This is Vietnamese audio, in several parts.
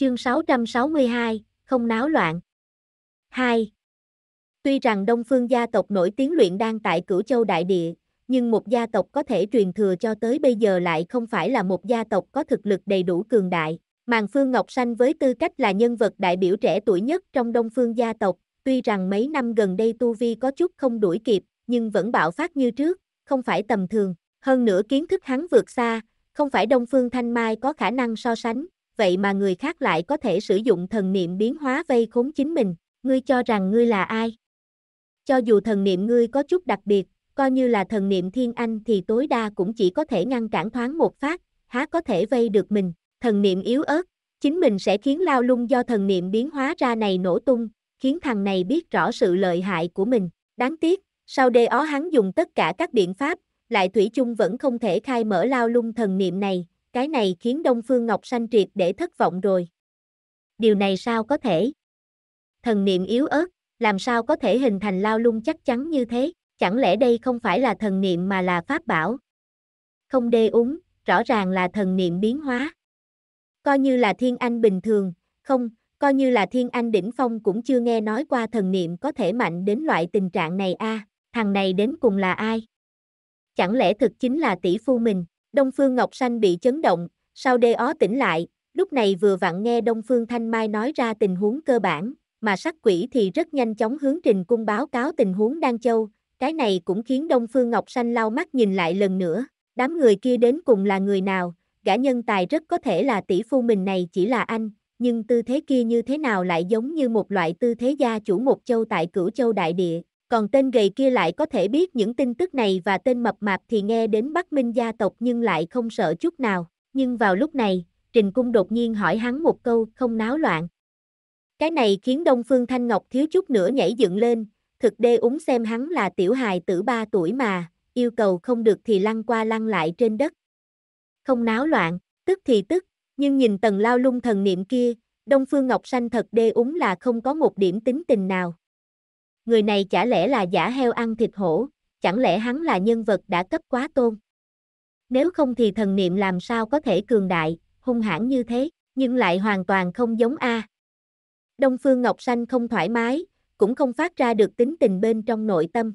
Chương 662, không náo loạn. 2. Tuy rằng Đông Phương gia tộc nổi tiếng luyện đan tại Cửu Châu đại địa, nhưng một gia tộc có thể truyền thừa cho tới bây giờ lại không phải là một gia tộc có thực lực đầy đủ cường đại. Màn Phương Ngọc Sanh với tư cách là nhân vật đại biểu trẻ tuổi nhất trong Đông Phương gia tộc, tuy rằng mấy năm gần đây tu vi có chút không đuổi kịp, nhưng vẫn bạo phát như trước, không phải tầm thường, hơn nữa kiến thức hắn vượt xa, không phải Đông Phương Thanh Mai có khả năng so sánh, vậy mà người khác lại có thể sử dụng thần niệm biến hóa vây khốn chính mình, ngươi cho rằng ngươi là ai? Cho dù thần niệm ngươi có chút đặc biệt, coi như là thần niệm thiên anh thì tối đa cũng chỉ có thể ngăn cản thoáng một phát, há có thể vây được mình, thần niệm yếu ớt, chính mình sẽ khiến lao lung do thần niệm biến hóa ra này nổ tung, khiến thằng này biết rõ sự lợi hại của mình, đáng tiếc, sau đê ó hắn dùng tất cả các biện pháp, lại thủy chung vẫn không thể khai mở lao lung thần niệm này, cái này khiến Đông Phương Ngọc Sanh triệt để thất vọng rồi. Điều này sao có thể? Thần niệm yếu ớt, làm sao có thể hình thành lao lung chắc chắn như thế? Chẳng lẽ đây không phải là thần niệm mà là pháp bảo? Không đê úng, rõ ràng là thần niệm biến hóa. Coi như là thiên anh bình thường, không, coi như là thiên anh đỉnh phong cũng chưa nghe nói qua thần niệm có thể mạnh đến loại tình trạng này a à, thằng này đến cùng là ai? Chẳng lẽ thực chính là tỷ phu mình? Đông Phương Ngọc Xanh bị chấn động, sau đê ó tỉnh lại, lúc này vừa vặn nghe Đông Phương Thanh Mai nói ra tình huống cơ bản, mà sắc quỷ thì rất nhanh chóng hướng trình cung báo cáo tình huống Đan Châu, cái này cũng khiến Đông Phương Ngọc Xanh lau mắt nhìn lại lần nữa, đám người kia đến cùng là người nào, gã nhân tài rất có thể là tỷ phu mình này chỉ là anh, nhưng tư thế kia như thế nào lại giống như một loại tư thế gia chủ một châu tại cửu châu đại địa, còn tên gầy kia lại có thể biết những tin tức này và tên mập mạp thì nghe đến Bắc Minh gia tộc nhưng lại không sợ chút nào. Nhưng vào lúc này, Trình Cung đột nhiên hỏi hắn một câu không náo loạn. Cái này khiến Đông Phương Thanh Ngọc thiếu chút nữa nhảy dựng lên, thực đê úng xem hắn là tiểu hài tử ba tuổi mà, yêu cầu không được thì lăn qua lăn lại trên đất. Không náo loạn, tức thì tức, nhưng nhìn tần lao lung thần niệm kia, Đông Phương Ngọc Sanh thật đê úng là không có một điểm tính tình nào người này chả lẽ là giả heo ăn thịt hổ, chẳng lẽ hắn là nhân vật đã cấp quá tôn. Nếu không thì thần niệm làm sao có thể cường đại, hung hãn như thế, nhưng lại hoàn toàn không giống A. Đông Phương Ngọc Xanh không thoải mái, cũng không phát ra được tính tình bên trong nội tâm.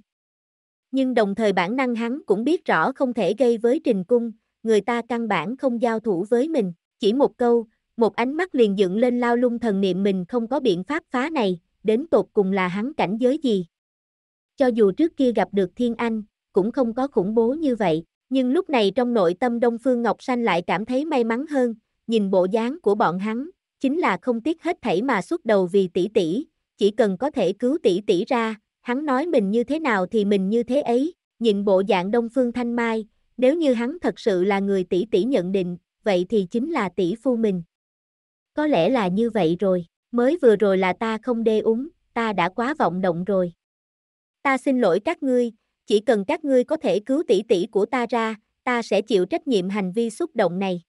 Nhưng đồng thời bản năng hắn cũng biết rõ không thể gây với trình cung, người ta căn bản không giao thủ với mình, chỉ một câu, một ánh mắt liền dựng lên lao lung thần niệm mình không có biện pháp phá này, đến tột cùng là hắn cảnh giới gì. Cho dù trước kia gặp được Thiên Anh, cũng không có khủng bố như vậy, nhưng lúc này trong nội tâm Đông Phương Ngọc Sanh lại cảm thấy may mắn hơn, nhìn bộ dáng của bọn hắn, chính là không tiếc hết thảy mà xuất đầu vì tỷ tỷ, chỉ cần có thể cứu tỷ tỷ ra, hắn nói mình như thế nào thì mình như thế ấy, nhìn bộ dạng Đông Phương Thanh Mai, nếu như hắn thật sự là người tỷ tỷ nhận định, vậy thì chính là tỷ phu mình. Có lẽ là như vậy rồi mới vừa rồi là ta không đê úng, ta đã quá vọng động rồi. Ta xin lỗi các ngươi, chỉ cần các ngươi có thể cứu tỷ tỷ của ta ra, ta sẽ chịu trách nhiệm hành vi xúc động này.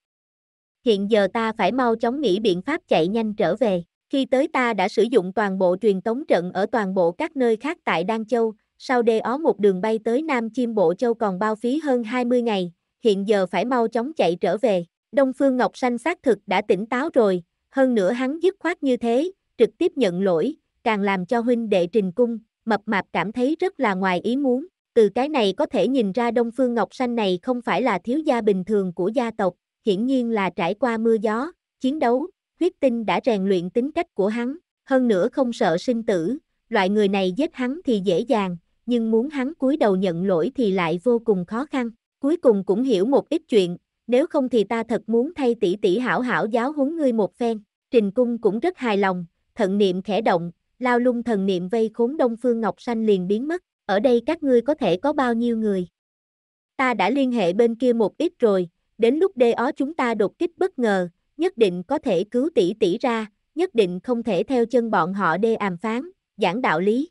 Hiện giờ ta phải mau chóng nghĩ biện pháp chạy nhanh trở về. Khi tới ta đã sử dụng toàn bộ truyền tống trận ở toàn bộ các nơi khác tại Đan Châu, sau đê ó một đường bay tới Nam Chiêm Bộ Châu còn bao phí hơn 20 ngày, hiện giờ phải mau chóng chạy trở về. Đông Phương Ngọc Xanh xác thực đã tỉnh táo rồi, hơn nữa hắn dứt khoát như thế, trực tiếp nhận lỗi, càng làm cho huynh đệ trình cung, mập mạp cảm thấy rất là ngoài ý muốn. Từ cái này có thể nhìn ra Đông Phương Ngọc Xanh này không phải là thiếu gia bình thường của gia tộc, hiển nhiên là trải qua mưa gió, chiến đấu, huyết tinh đã rèn luyện tính cách của hắn, hơn nữa không sợ sinh tử, loại người này giết hắn thì dễ dàng, nhưng muốn hắn cúi đầu nhận lỗi thì lại vô cùng khó khăn. Cuối cùng cũng hiểu một ít chuyện, nếu không thì ta thật muốn thay tỷ tỷ hảo hảo giáo huấn ngươi một phen. Trình cung cũng rất hài lòng, thận niệm khẽ động, lao lung thần niệm vây khốn Đông Phương Ngọc Xanh liền biến mất, ở đây các ngươi có thể có bao nhiêu người. Ta đã liên hệ bên kia một ít rồi, đến lúc đê ó chúng ta đột kích bất ngờ, nhất định có thể cứu tỷ tỷ ra, nhất định không thể theo chân bọn họ đê àm phán, giảng đạo lý.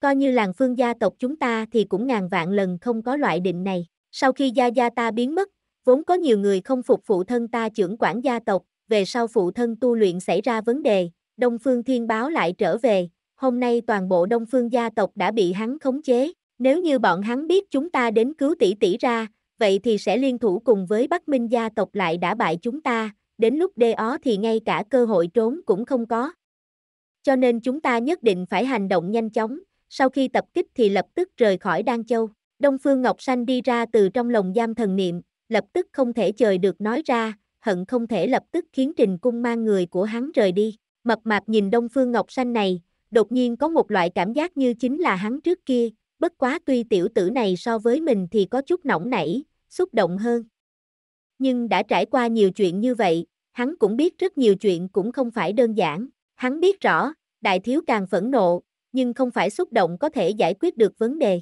Coi như làng phương gia tộc chúng ta thì cũng ngàn vạn lần không có loại định này. Sau khi gia gia ta biến mất Vốn có nhiều người không phục phụ thân ta trưởng quản gia tộc, về sau phụ thân tu luyện xảy ra vấn đề, Đông Phương Thiên Báo lại trở về, hôm nay toàn bộ Đông Phương gia tộc đã bị hắn khống chế, nếu như bọn hắn biết chúng ta đến cứu tỷ tỷ ra, vậy thì sẽ liên thủ cùng với Bắc Minh gia tộc lại đã bại chúng ta, đến lúc đê ó thì ngay cả cơ hội trốn cũng không có. Cho nên chúng ta nhất định phải hành động nhanh chóng, sau khi tập kích thì lập tức rời khỏi Đan Châu. Đông Phương Ngọc Sanh đi ra từ trong lồng giam thần niệm, lập tức không thể trời được nói ra, hận không thể lập tức khiến Trình Cung mang người của hắn rời đi. Mập mạp nhìn Đông Phương Ngọc Xanh này, đột nhiên có một loại cảm giác như chính là hắn trước kia, bất quá tuy tiểu tử này so với mình thì có chút nỏng nảy, xúc động hơn. Nhưng đã trải qua nhiều chuyện như vậy, hắn cũng biết rất nhiều chuyện cũng không phải đơn giản. Hắn biết rõ, đại thiếu càng phẫn nộ, nhưng không phải xúc động có thể giải quyết được vấn đề.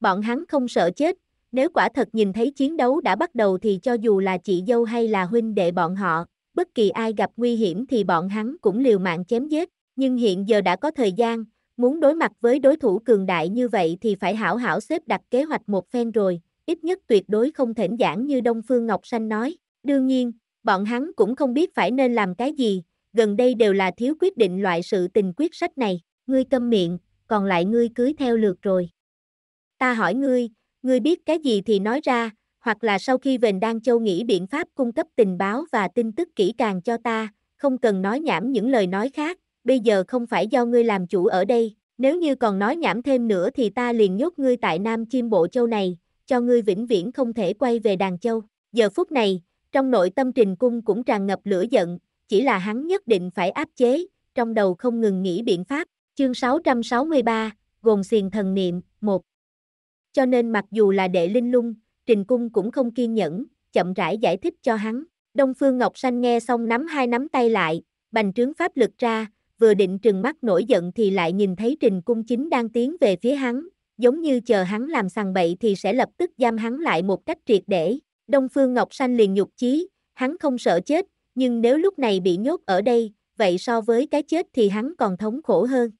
Bọn hắn không sợ chết, nếu quả thật nhìn thấy chiến đấu đã bắt đầu thì cho dù là chị dâu hay là huynh đệ bọn họ, bất kỳ ai gặp nguy hiểm thì bọn hắn cũng liều mạng chém giết, nhưng hiện giờ đã có thời gian, muốn đối mặt với đối thủ cường đại như vậy thì phải hảo hảo xếp đặt kế hoạch một phen rồi, ít nhất tuyệt đối không thỉnh giản như Đông Phương Ngọc Sanh nói. Đương nhiên, bọn hắn cũng không biết phải nên làm cái gì, gần đây đều là thiếu quyết định loại sự tình quyết sách này, ngươi câm miệng, còn lại ngươi cưới theo lượt rồi. Ta hỏi ngươi, Ngươi biết cái gì thì nói ra, hoặc là sau khi Vền Đan Châu nghĩ biện pháp cung cấp tình báo và tin tức kỹ càng cho ta, không cần nói nhảm những lời nói khác, bây giờ không phải do ngươi làm chủ ở đây, nếu như còn nói nhảm thêm nữa thì ta liền nhốt ngươi tại Nam Chim Bộ Châu này, cho ngươi vĩnh viễn không thể quay về Đàn Châu. Giờ phút này, trong nội tâm Trình Cung cũng tràn ngập lửa giận, chỉ là hắn nhất định phải áp chế, trong đầu không ngừng nghĩ biện pháp. Chương 663, gồm xiền thần niệm, 1 cho nên mặc dù là đệ linh lung, Trình Cung cũng không kiên nhẫn, chậm rãi giải thích cho hắn. Đông Phương Ngọc Sanh nghe xong nắm hai nắm tay lại, bành trướng pháp lực ra, vừa định trừng mắt nổi giận thì lại nhìn thấy Trình Cung chính đang tiến về phía hắn, giống như chờ hắn làm sằng bậy thì sẽ lập tức giam hắn lại một cách triệt để. Đông Phương Ngọc Sanh liền nhục chí, hắn không sợ chết, nhưng nếu lúc này bị nhốt ở đây, vậy so với cái chết thì hắn còn thống khổ hơn.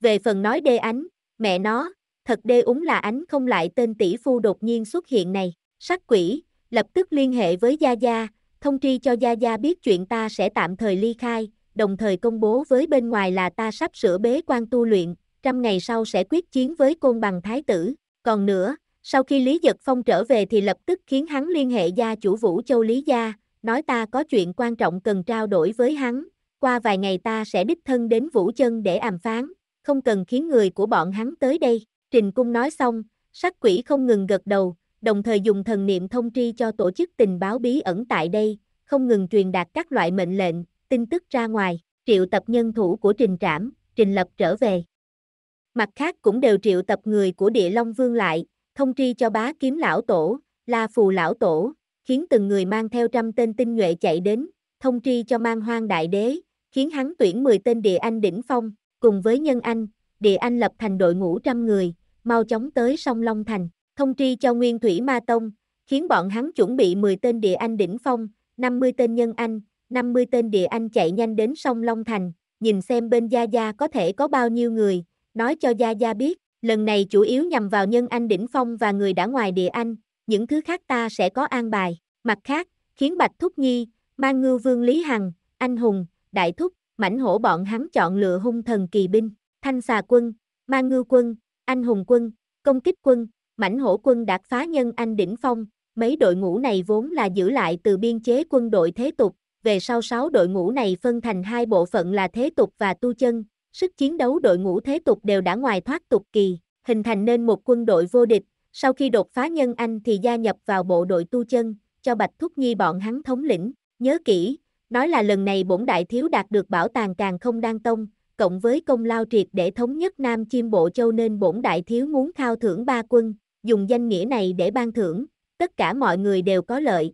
Về phần nói đê ánh, mẹ nó, thật đê úng là ánh không lại tên tỷ phu đột nhiên xuất hiện này, sắc quỷ, lập tức liên hệ với Gia Gia, thông tri cho Gia Gia biết chuyện ta sẽ tạm thời ly khai, đồng thời công bố với bên ngoài là ta sắp sửa bế quan tu luyện, trăm ngày sau sẽ quyết chiến với côn bằng thái tử, còn nữa, sau khi Lý Giật Phong trở về thì lập tức khiến hắn liên hệ gia chủ Vũ Châu Lý Gia, nói ta có chuyện quan trọng cần trao đổi với hắn, qua vài ngày ta sẽ đích thân đến Vũ Chân để àm phán, không cần khiến người của bọn hắn tới đây. Trình Cung nói xong, sắc quỷ không ngừng gật đầu, đồng thời dùng thần niệm thông tri cho tổ chức tình báo bí ẩn tại đây, không ngừng truyền đạt các loại mệnh lệnh, tin tức ra ngoài, triệu tập nhân thủ của Trình Trảm, Trình Lập trở về. Mặt khác cũng đều triệu tập người của địa Long Vương lại, thông tri cho bá kiếm lão tổ, la phù lão tổ, khiến từng người mang theo trăm tên tinh nhuệ chạy đến, thông tri cho mang hoang đại đế, khiến hắn tuyển 10 tên địa anh đỉnh phong, cùng với nhân anh, địa anh lập thành đội ngũ trăm người, mau chóng tới sông Long Thành, thông tri cho Nguyên Thủy Ma Tông, khiến bọn hắn chuẩn bị 10 tên địa anh đỉnh phong, 50 tên nhân anh, 50 tên địa anh chạy nhanh đến sông Long Thành, nhìn xem bên Gia Gia có thể có bao nhiêu người, nói cho Gia Gia biết, lần này chủ yếu nhằm vào nhân anh đỉnh phong và người đã ngoài địa anh, những thứ khác ta sẽ có an bài, mặt khác, khiến Bạch Thúc Nhi, mang Ngư vương Lý Hằng, anh hùng, đại thúc, mảnh hổ bọn hắn chọn lựa hung thần kỳ binh, thanh xà quân, mang ngư quân, anh hùng quân, công kích quân, mãnh hổ quân đạt phá nhân anh đỉnh phong, mấy đội ngũ này vốn là giữ lại từ biên chế quân đội thế tục, về sau 6 đội ngũ này phân thành hai bộ phận là thế tục và tu chân, sức chiến đấu đội ngũ thế tục đều đã ngoài thoát tục kỳ, hình thành nên một quân đội vô địch, sau khi đột phá nhân anh thì gia nhập vào bộ đội tu chân, cho Bạch Thúc Nhi bọn hắn thống lĩnh, nhớ kỹ, nói là lần này bổn đại thiếu đạt được bảo tàng càng không đan tông, cộng với công lao triệt để thống nhất Nam Chiêm Bộ Châu nên bổn đại thiếu muốn khao thưởng ba quân, dùng danh nghĩa này để ban thưởng, tất cả mọi người đều có lợi.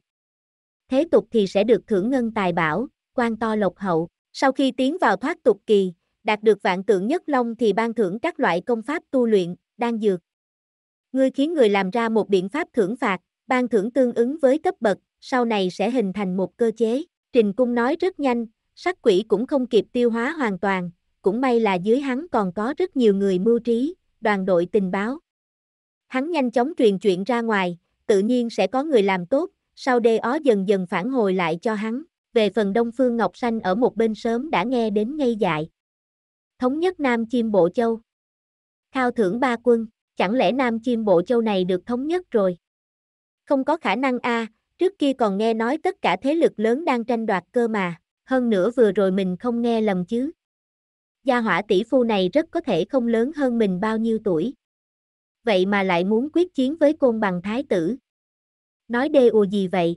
Thế tục thì sẽ được thưởng ngân tài bảo, quan to lộc hậu, sau khi tiến vào thoát tục kỳ, đạt được vạn tượng nhất long thì ban thưởng các loại công pháp tu luyện, đang dược. Ngươi khiến người làm ra một biện pháp thưởng phạt, ban thưởng tương ứng với cấp bậc, sau này sẽ hình thành một cơ chế. Trình Cung nói rất nhanh, sắc quỷ cũng không kịp tiêu hóa hoàn toàn, cũng may là dưới hắn còn có rất nhiều người mưu trí, đoàn đội tình báo. Hắn nhanh chóng truyền chuyện ra ngoài, tự nhiên sẽ có người làm tốt, sau đê ó dần dần phản hồi lại cho hắn. Về phần Đông Phương Ngọc Xanh ở một bên sớm đã nghe đến ngây dại. Thống nhất Nam Chim Bộ Châu. Khao thưởng ba quân, chẳng lẽ Nam Chim Bộ Châu này được thống nhất rồi? Không có khả năng a trước kia còn nghe nói tất cả thế lực lớn đang tranh đoạt cơ mà, hơn nữa vừa rồi mình không nghe lầm chứ gia hỏa tỷ phu này rất có thể không lớn hơn mình bao nhiêu tuổi. Vậy mà lại muốn quyết chiến với côn bằng thái tử. Nói đê ùa gì vậy?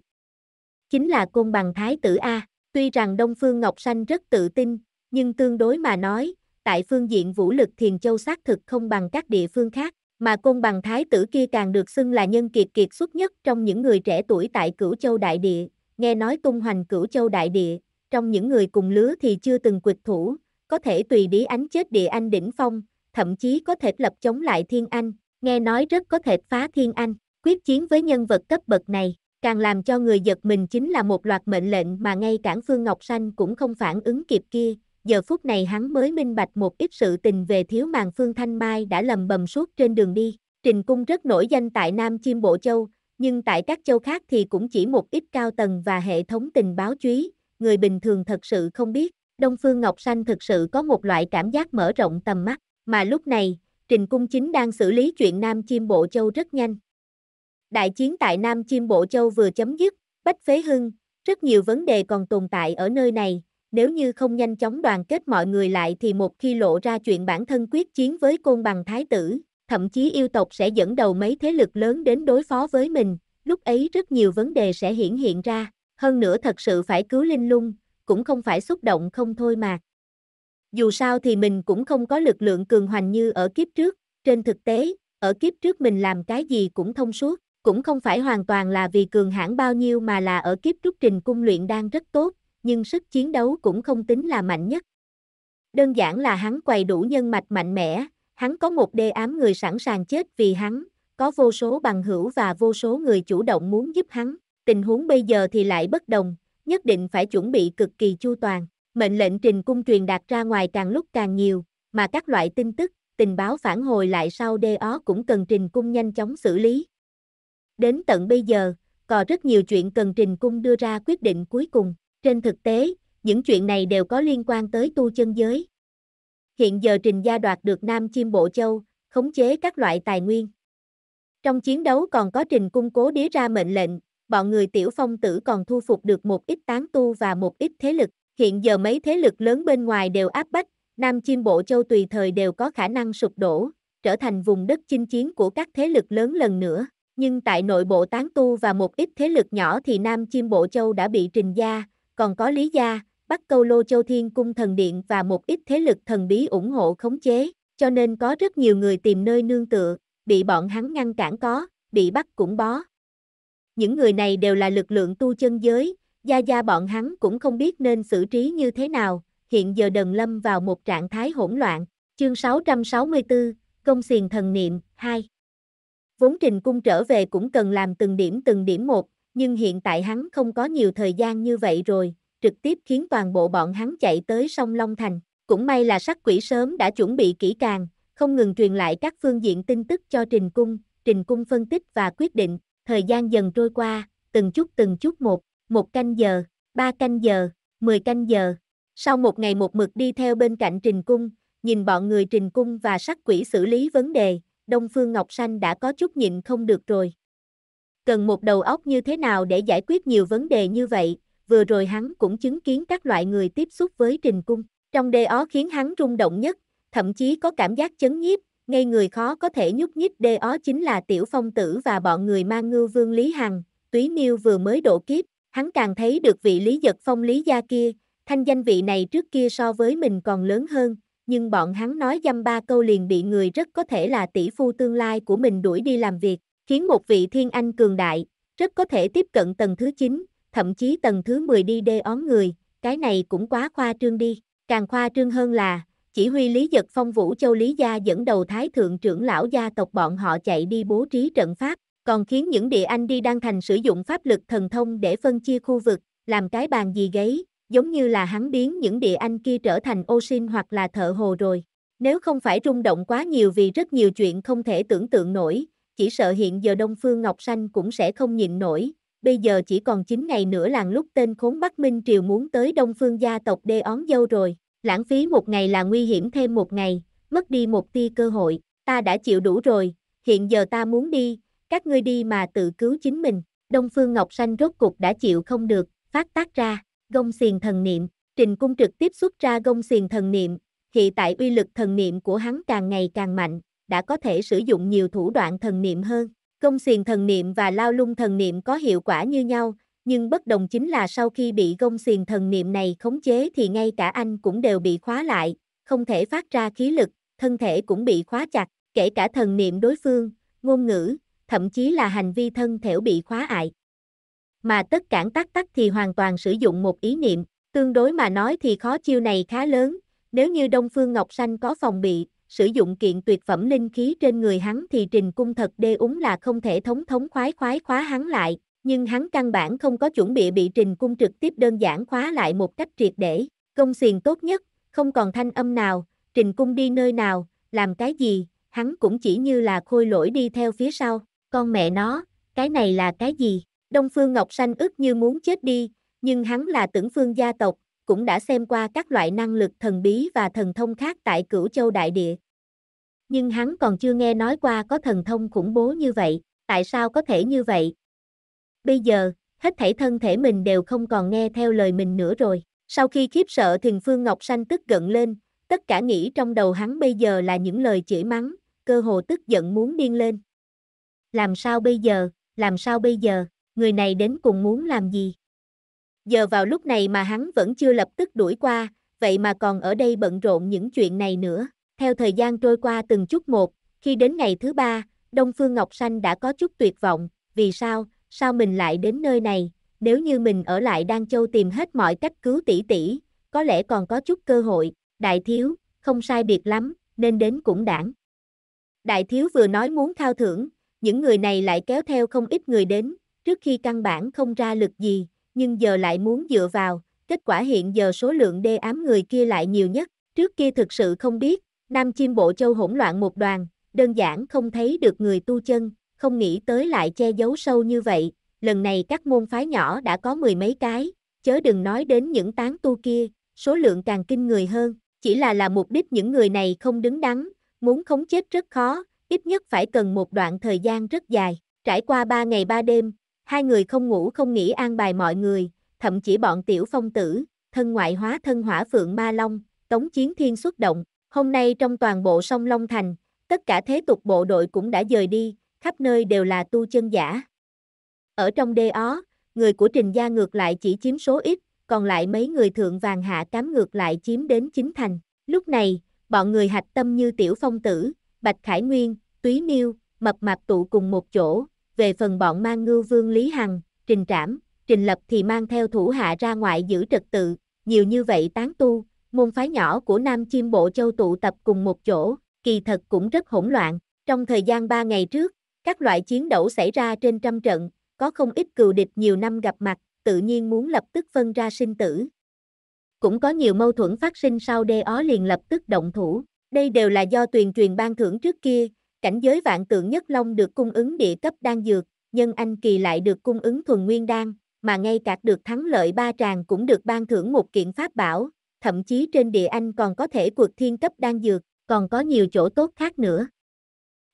Chính là côn bằng thái tử A, tuy rằng Đông Phương Ngọc Sanh rất tự tin, nhưng tương đối mà nói, tại phương diện vũ lực thiền châu xác thực không bằng các địa phương khác, mà côn bằng thái tử kia càng được xưng là nhân kiệt kiệt xuất nhất trong những người trẻ tuổi tại cửu châu đại địa, nghe nói tung hoành cửu châu đại địa, trong những người cùng lứa thì chưa từng quịch thủ, có thể tùy bí ánh chết địa anh đỉnh phong, thậm chí có thể lập chống lại thiên anh, nghe nói rất có thể phá thiên anh, quyết chiến với nhân vật cấp bậc này, càng làm cho người giật mình chính là một loạt mệnh lệnh mà ngay cản Phương Ngọc Sanh cũng không phản ứng kịp kia, giờ phút này hắn mới minh bạch một ít sự tình về thiếu màng Phương Thanh Mai đã lầm bầm suốt trên đường đi, Trình Cung rất nổi danh tại Nam Chiêm Bộ Châu, nhưng tại các châu khác thì cũng chỉ một ít cao tầng và hệ thống tình báo chúy, người bình thường thật sự không biết, Đông Phương Ngọc Xanh thực sự có một loại cảm giác mở rộng tầm mắt, mà lúc này, Trình Cung Chính đang xử lý chuyện Nam Chiêm Bộ Châu rất nhanh. Đại chiến tại Nam Chiêm Bộ Châu vừa chấm dứt, Bách Phế Hưng, rất nhiều vấn đề còn tồn tại ở nơi này, nếu như không nhanh chóng đoàn kết mọi người lại thì một khi lộ ra chuyện bản thân quyết chiến với côn bằng thái tử, thậm chí yêu tộc sẽ dẫn đầu mấy thế lực lớn đến đối phó với mình, lúc ấy rất nhiều vấn đề sẽ hiển hiện ra, hơn nữa thật sự phải cứu Linh Lung, cũng không phải xúc động không thôi mà. Dù sao thì mình cũng không có lực lượng cường hoành như ở kiếp trước, trên thực tế, ở kiếp trước mình làm cái gì cũng thông suốt, cũng không phải hoàn toàn là vì cường hãn bao nhiêu mà là ở kiếp trúc trình cung luyện đang rất tốt, nhưng sức chiến đấu cũng không tính là mạnh nhất. Đơn giản là hắn quầy đủ nhân mạch mạnh mẽ, hắn có một đê ám người sẵn sàng chết vì hắn, có vô số bằng hữu và vô số người chủ động muốn giúp hắn. Tình huống bây giờ thì lại bất đồng, nhất định phải chuẩn bị cực kỳ chu toàn. Mệnh lệnh trình cung truyền đạt ra ngoài càng lúc càng nhiều, mà các loại tin tức, tình báo phản hồi lại sau đê ó cũng cần trình cung nhanh chóng xử lý. Đến tận bây giờ, có rất nhiều chuyện cần trình cung đưa ra quyết định cuối cùng. Trên thực tế, những chuyện này đều có liên quan tới tu chân giới. Hiện giờ trình gia đoạt được Nam Chim Bộ Châu, khống chế các loại tài nguyên. Trong chiến đấu còn có trình cung cố đế ra mệnh lệnh, bọn người tiểu phong tử còn thu phục được một ít tán tu và một ít thế lực. Hiện giờ mấy thế lực lớn bên ngoài đều áp bách, Nam Chim Bộ Châu tùy thời đều có khả năng sụp đổ, trở thành vùng đất chinh chiến của các thế lực lớn lần nữa. Nhưng tại nội bộ tán tu và một ít thế lực nhỏ thì Nam Chim Bộ Châu đã bị trình gia, còn có Lý gia, Bắc Câu Lô Châu Thiên Cung Thần Điện và một ít thế lực thần bí ủng hộ khống chế, cho nên có rất nhiều người tìm nơi nương tựa, bị bọn hắn ngăn cản có, bị bắt cũng bó những người này đều là lực lượng tu chân giới, gia gia bọn hắn cũng không biết nên xử trí như thế nào, hiện giờ đần lâm vào một trạng thái hỗn loạn. Chương 664, Công xiền thần niệm, 2 Vốn trình cung trở về cũng cần làm từng điểm từng điểm một, nhưng hiện tại hắn không có nhiều thời gian như vậy rồi, trực tiếp khiến toàn bộ bọn hắn chạy tới sông Long Thành. Cũng may là sắc quỷ sớm đã chuẩn bị kỹ càng, không ngừng truyền lại các phương diện tin tức cho Trình Cung, Trình Cung phân tích và quyết định, thời gian dần trôi qua, từng chút từng chút một, một canh giờ, ba canh giờ, mười canh giờ. Sau một ngày một mực đi theo bên cạnh Trình Cung, nhìn bọn người Trình Cung và sắc quỷ xử lý vấn đề, Đông Phương Ngọc Sanh đã có chút nhịn không được rồi. Cần một đầu óc như thế nào để giải quyết nhiều vấn đề như vậy, vừa rồi hắn cũng chứng kiến các loại người tiếp xúc với Trình Cung. Trong đề ó khiến hắn rung động nhất, thậm chí có cảm giác chấn nhiếp, ngay người khó có thể nhúc nhích đê ó chính là tiểu phong tử và bọn người mang ngư vương Lý Hằng, túy miêu vừa mới độ kiếp, hắn càng thấy được vị Lý Giật Phong Lý Gia kia, thanh danh vị này trước kia so với mình còn lớn hơn, nhưng bọn hắn nói dăm ba câu liền bị người rất có thể là tỷ phu tương lai của mình đuổi đi làm việc, khiến một vị thiên anh cường đại, rất có thể tiếp cận tầng thứ 9, thậm chí tầng thứ 10 đi đê ó người, cái này cũng quá khoa trương đi, càng khoa trương hơn là, chỉ huy Lý giật Phong Vũ Châu Lý Gia dẫn đầu Thái Thượng trưởng lão gia tộc bọn họ chạy đi bố trí trận pháp, còn khiến những địa anh đi đang thành sử dụng pháp lực thần thông để phân chia khu vực, làm cái bàn gì gáy, giống như là hắn biến những địa anh kia trở thành ô sinh hoặc là thợ hồ rồi. Nếu không phải rung động quá nhiều vì rất nhiều chuyện không thể tưởng tượng nổi, chỉ sợ hiện giờ Đông Phương Ngọc Sanh cũng sẽ không nhịn nổi, bây giờ chỉ còn 9 ngày nữa là lúc tên khốn Bắc Minh Triều muốn tới Đông Phương gia tộc đê ón dâu rồi. Lãng phí một ngày là nguy hiểm thêm một ngày, mất đi một tia cơ hội, ta đã chịu đủ rồi, hiện giờ ta muốn đi, các ngươi đi mà tự cứu chính mình. Đông Phương Ngọc Xanh rốt cục đã chịu không được, phát tác ra, gông xiền thần niệm, trình cung trực tiếp xuất ra gông xiền thần niệm, hiện tại uy lực thần niệm của hắn càng ngày càng mạnh, đã có thể sử dụng nhiều thủ đoạn thần niệm hơn. Gông xiền thần niệm và lao lung thần niệm có hiệu quả như nhau, nhưng bất đồng chính là sau khi bị gông xiềng thần niệm này khống chế thì ngay cả anh cũng đều bị khóa lại, không thể phát ra khí lực, thân thể cũng bị khóa chặt, kể cả thần niệm đối phương, ngôn ngữ, thậm chí là hành vi thân thểu bị khóa ại. Mà tất cản tắc tắc thì hoàn toàn sử dụng một ý niệm, tương đối mà nói thì khó chiêu này khá lớn, nếu như Đông Phương Ngọc Xanh có phòng bị, sử dụng kiện tuyệt phẩm linh khí trên người hắn thì trình cung thật đê úng là không thể thống thống khoái khoái khóa hắn lại, nhưng hắn căn bản không có chuẩn bị bị trình cung trực tiếp đơn giản khóa lại một cách triệt để, công xiền tốt nhất, không còn thanh âm nào, trình cung đi nơi nào, làm cái gì, hắn cũng chỉ như là khôi lỗi đi theo phía sau, con mẹ nó, cái này là cái gì, Đông Phương Ngọc Sanh ức như muốn chết đi, nhưng hắn là tưởng phương gia tộc, cũng đã xem qua các loại năng lực thần bí và thần thông khác tại cửu châu đại địa. Nhưng hắn còn chưa nghe nói qua có thần thông khủng bố như vậy, tại sao có thể như vậy, Bây giờ, hết thảy thân thể mình đều không còn nghe theo lời mình nữa rồi. Sau khi khiếp sợ Thình Phương Ngọc Xanh tức giận lên, tất cả nghĩ trong đầu hắn bây giờ là những lời chửi mắng, cơ hồ tức giận muốn điên lên. Làm sao bây giờ, làm sao bây giờ, người này đến cùng muốn làm gì? Giờ vào lúc này mà hắn vẫn chưa lập tức đuổi qua, vậy mà còn ở đây bận rộn những chuyện này nữa. Theo thời gian trôi qua từng chút một, khi đến ngày thứ ba, Đông Phương Ngọc Xanh đã có chút tuyệt vọng, vì sao, sao mình lại đến nơi này, nếu như mình ở lại Đan Châu tìm hết mọi cách cứu tỷ tỷ, có lẽ còn có chút cơ hội, đại thiếu, không sai biệt lắm, nên đến cũng đảng. Đại thiếu vừa nói muốn khao thưởng, những người này lại kéo theo không ít người đến, trước khi căn bản không ra lực gì, nhưng giờ lại muốn dựa vào, kết quả hiện giờ số lượng đê ám người kia lại nhiều nhất, trước kia thực sự không biết, Nam Chim Bộ Châu hỗn loạn một đoàn, đơn giản không thấy được người tu chân, không nghĩ tới lại che giấu sâu như vậy, lần này các môn phái nhỏ đã có mười mấy cái, chớ đừng nói đến những tán tu kia, số lượng càng kinh người hơn, chỉ là là mục đích những người này không đứng đắn, muốn khống chết rất khó, ít nhất phải cần một đoạn thời gian rất dài, trải qua ba ngày ba đêm, hai người không ngủ không nghỉ an bài mọi người, thậm chí bọn tiểu phong tử, thân ngoại hóa thân hỏa phượng ma long, tống chiến thiên xuất động, hôm nay trong toàn bộ sông Long Thành, tất cả thế tục bộ đội cũng đã dời đi, khắp nơi đều là tu chân giả. Ở trong đê ó, người của Trình Gia ngược lại chỉ chiếm số ít, còn lại mấy người thượng vàng hạ cám ngược lại chiếm đến chính thành. Lúc này, bọn người hạch tâm như Tiểu Phong Tử, Bạch Khải Nguyên, Túy Miêu, Mập Mạp tụ cùng một chỗ, về phần bọn mang ngư vương Lý Hằng, Trình Trảm, Trình Lập thì mang theo thủ hạ ra ngoại giữ trật tự, nhiều như vậy tán tu, môn phái nhỏ của Nam Chiêm Bộ Châu tụ tập cùng một chỗ, kỳ thật cũng rất hỗn loạn. Trong thời gian 3 ngày trước, các loại chiến đấu xảy ra trên trăm trận, có không ít cựu địch nhiều năm gặp mặt, tự nhiên muốn lập tức phân ra sinh tử. Cũng có nhiều mâu thuẫn phát sinh sau đê ó liền lập tức động thủ. Đây đều là do tuyền truyền ban thưởng trước kia, cảnh giới vạn tượng nhất long được cung ứng địa cấp đan dược, nhân anh kỳ lại được cung ứng thuần nguyên đan, mà ngay cả được thắng lợi ba tràng cũng được ban thưởng một kiện pháp bảo, thậm chí trên địa anh còn có thể cuộc thiên cấp đan dược, còn có nhiều chỗ tốt khác nữa.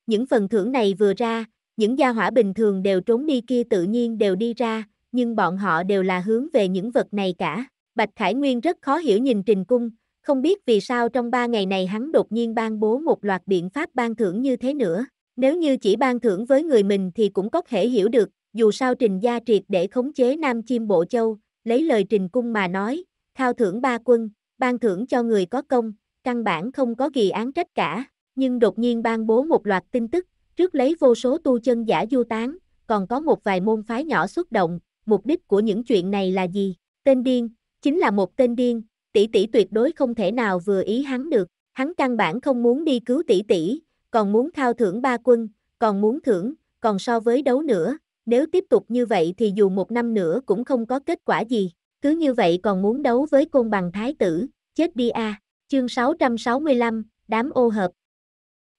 Những phần thưởng này vừa ra, những gia hỏa bình thường đều trốn đi kia tự nhiên đều đi ra, nhưng bọn họ đều là hướng về những vật này cả. Bạch Khải Nguyên rất khó hiểu nhìn Trình Cung, không biết vì sao trong ba ngày này hắn đột nhiên ban bố một loạt biện pháp ban thưởng như thế nữa. Nếu như chỉ ban thưởng với người mình thì cũng có thể hiểu được, dù sao Trình Gia triệt để khống chế Nam Chim Bộ Châu, lấy lời Trình Cung mà nói, khao thưởng ba quân, ban thưởng cho người có công, căn bản không có gì án trách cả nhưng đột nhiên ban bố một loạt tin tức, trước lấy vô số tu chân giả du tán, còn có một vài môn phái nhỏ xuất động, mục đích của những chuyện này là gì? Tên điên, chính là một tên điên, tỷ tỷ tuyệt đối không thể nào vừa ý hắn được, hắn căn bản không muốn đi cứu tỷ tỷ, còn muốn thao thưởng ba quân, còn muốn thưởng, còn so với đấu nữa, nếu tiếp tục như vậy thì dù một năm nữa cũng không có kết quả gì, cứ như vậy còn muốn đấu với côn bằng thái tử, chết đi a. À. Chương 665, đám ô hợp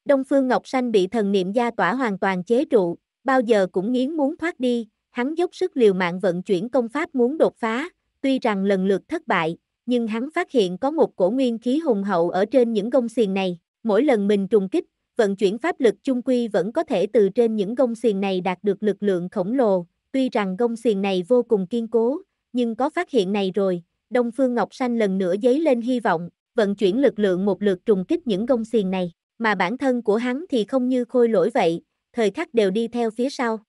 Đông Phương Ngọc Xanh bị thần niệm gia tỏa hoàn toàn chế trụ, bao giờ cũng nghiến muốn thoát đi, hắn dốc sức liều mạng vận chuyển công pháp muốn đột phá, tuy rằng lần lượt thất bại, nhưng hắn phát hiện có một cổ nguyên khí hùng hậu ở trên những gông xiềng này, mỗi lần mình trùng kích, vận chuyển pháp lực chung quy vẫn có thể từ trên những gông xiềng này đạt được lực lượng khổng lồ, tuy rằng gông xiềng này vô cùng kiên cố, nhưng có phát hiện này rồi, Đông Phương Ngọc Xanh lần nữa dấy lên hy vọng, vận chuyển lực lượng một lượt trùng kích những gông xiềng này mà bản thân của hắn thì không như khôi lỗi vậy, thời khắc đều đi theo phía sau.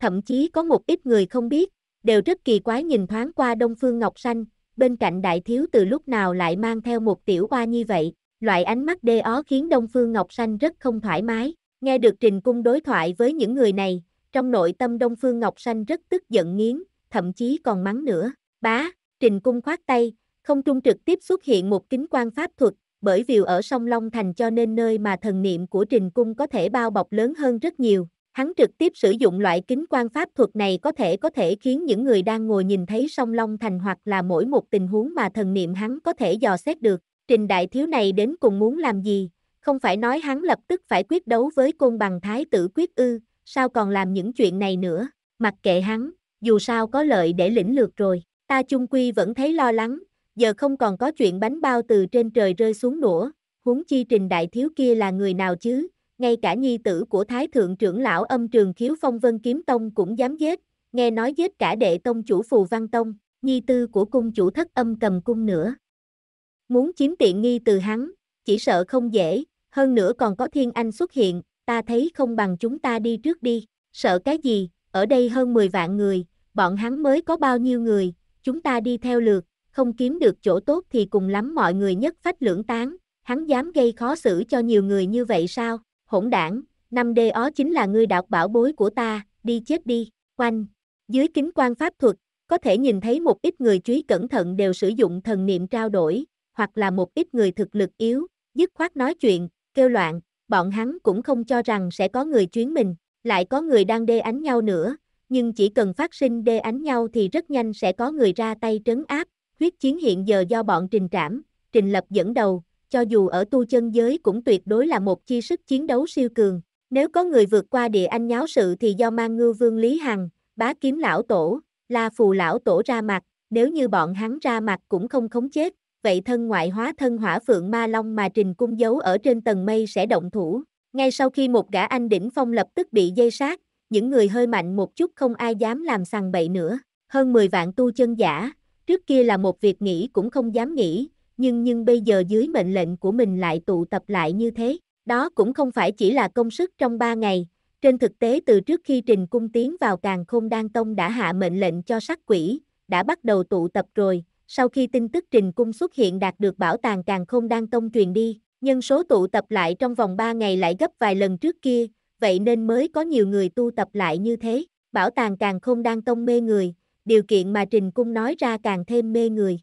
Thậm chí có một ít người không biết, đều rất kỳ quái nhìn thoáng qua Đông Phương Ngọc Xanh, bên cạnh đại thiếu từ lúc nào lại mang theo một tiểu hoa như vậy, loại ánh mắt đê ó khiến Đông Phương Ngọc Xanh rất không thoải mái, nghe được Trình Cung đối thoại với những người này, trong nội tâm Đông Phương Ngọc Xanh rất tức giận nghiến, thậm chí còn mắng nữa, bá, Trình Cung khoát tay, không trung trực tiếp xuất hiện một kính quan pháp thuật, bởi vì ở sông Long Thành cho nên nơi mà thần niệm của Trình Cung có thể bao bọc lớn hơn rất nhiều. Hắn trực tiếp sử dụng loại kính quan pháp thuật này có thể có thể khiến những người đang ngồi nhìn thấy sông Long Thành hoặc là mỗi một tình huống mà thần niệm hắn có thể dò xét được. Trình đại thiếu này đến cùng muốn làm gì? Không phải nói hắn lập tức phải quyết đấu với côn bằng thái tử quyết ư, sao còn làm những chuyện này nữa? Mặc kệ hắn, dù sao có lợi để lĩnh lược rồi, ta chung quy vẫn thấy lo lắng, giờ không còn có chuyện bánh bao từ trên trời rơi xuống nữa, huống chi trình đại thiếu kia là người nào chứ, ngay cả nhi tử của thái thượng trưởng lão âm trường khiếu phong vân kiếm tông cũng dám giết, nghe nói giết cả đệ tông chủ phù văn tông, nhi tư của cung chủ thất âm cầm cung nữa. Muốn chiếm tiện nghi từ hắn, chỉ sợ không dễ, hơn nữa còn có thiên anh xuất hiện, ta thấy không bằng chúng ta đi trước đi, sợ cái gì, ở đây hơn 10 vạn người, bọn hắn mới có bao nhiêu người, chúng ta đi theo lượt, không kiếm được chỗ tốt thì cùng lắm mọi người nhất phách lưỡng tán, hắn dám gây khó xử cho nhiều người như vậy sao, hỗn đảng, năm đê ó chính là ngươi đạo bảo bối của ta, đi chết đi, quanh, dưới kính quan pháp thuật, có thể nhìn thấy một ít người trí cẩn thận đều sử dụng thần niệm trao đổi, hoặc là một ít người thực lực yếu, dứt khoát nói chuyện, kêu loạn, bọn hắn cũng không cho rằng sẽ có người chuyến mình, lại có người đang đê ánh nhau nữa, nhưng chỉ cần phát sinh đê ánh nhau thì rất nhanh sẽ có người ra tay trấn áp, Huyết chiến hiện giờ do bọn trình trảm, trình lập dẫn đầu, cho dù ở tu chân giới cũng tuyệt đối là một chi sức chiến đấu siêu cường. Nếu có người vượt qua địa anh nháo sự thì do mang ngư vương Lý Hằng, bá kiếm lão tổ, la phù lão tổ ra mặt, nếu như bọn hắn ra mặt cũng không khống chết, vậy thân ngoại hóa thân hỏa phượng ma long mà trình cung giấu ở trên tầng mây sẽ động thủ. Ngay sau khi một gã anh đỉnh phong lập tức bị dây sát, những người hơi mạnh một chút không ai dám làm sằng bậy nữa. Hơn 10 vạn tu chân giả, Trước kia là một việc nghĩ cũng không dám nghĩ, nhưng nhưng bây giờ dưới mệnh lệnh của mình lại tụ tập lại như thế. Đó cũng không phải chỉ là công sức trong 3 ngày, trên thực tế từ trước khi Trình Cung tiến vào càn khôn đan tông đã hạ mệnh lệnh cho sát quỷ, đã bắt đầu tụ tập rồi, sau khi tin tức Trình Cung xuất hiện đạt được bảo tàng càn khôn đan tông truyền đi, nhân số tụ tập lại trong vòng 3 ngày lại gấp vài lần trước kia, vậy nên mới có nhiều người tu tập lại như thế, bảo tàng càn khôn đan tông mê người, điều kiện mà Trình Cung nói ra càng thêm mê người.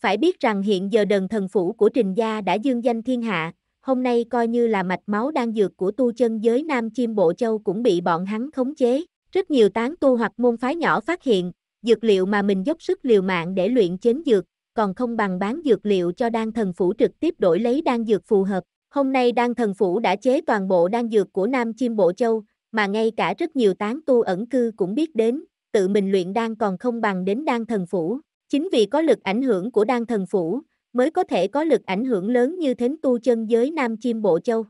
Phải biết rằng hiện giờ đần thần phủ của Trình Gia đã dương danh thiên hạ, hôm nay coi như là mạch máu đang dược của tu chân giới Nam Chim Bộ Châu cũng bị bọn hắn khống chế. Rất nhiều tán tu hoặc môn phái nhỏ phát hiện, dược liệu mà mình dốc sức liều mạng để luyện chế dược, còn không bằng bán dược liệu cho đan thần phủ trực tiếp đổi lấy đan dược phù hợp. Hôm nay đan thần phủ đã chế toàn bộ đan dược của Nam Chim Bộ Châu, mà ngay cả rất nhiều tán tu ẩn cư cũng biết đến, tự mình luyện đan còn không bằng đến đan thần phủ. Chính vì có lực ảnh hưởng của đan thần phủ, mới có thể có lực ảnh hưởng lớn như thến tu chân giới Nam Chiêm Bộ Châu.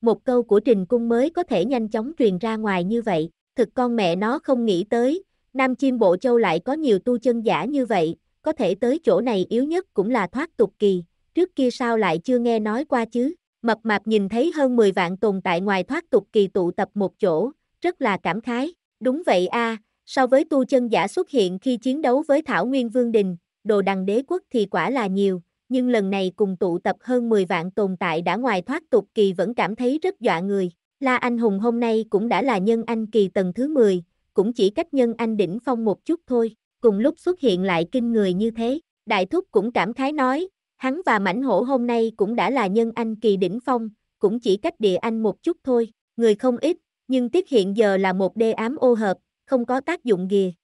Một câu của Trình Cung mới có thể nhanh chóng truyền ra ngoài như vậy, thực con mẹ nó không nghĩ tới, Nam Chiêm Bộ Châu lại có nhiều tu chân giả như vậy, có thể tới chỗ này yếu nhất cũng là thoát tục kỳ, trước kia sao lại chưa nghe nói qua chứ, mập mạp nhìn thấy hơn 10 vạn tồn tại ngoài thoát tục kỳ tụ tập một chỗ, rất là cảm khái, đúng vậy a à, So với tu chân giả xuất hiện khi chiến đấu với Thảo Nguyên Vương Đình, đồ đằng đế quốc thì quả là nhiều, nhưng lần này cùng tụ tập hơn 10 vạn tồn tại đã ngoài thoát tục kỳ vẫn cảm thấy rất dọa người. La Anh Hùng hôm nay cũng đã là nhân anh kỳ tầng thứ 10, cũng chỉ cách nhân anh đỉnh phong một chút thôi, cùng lúc xuất hiện lại kinh người như thế. Đại Thúc cũng cảm khái nói, hắn và Mảnh Hổ hôm nay cũng đã là nhân anh kỳ đỉnh phong, cũng chỉ cách địa anh một chút thôi, người không ít, nhưng tiết hiện giờ là một đê ám ô hợp, không có tác dụng gì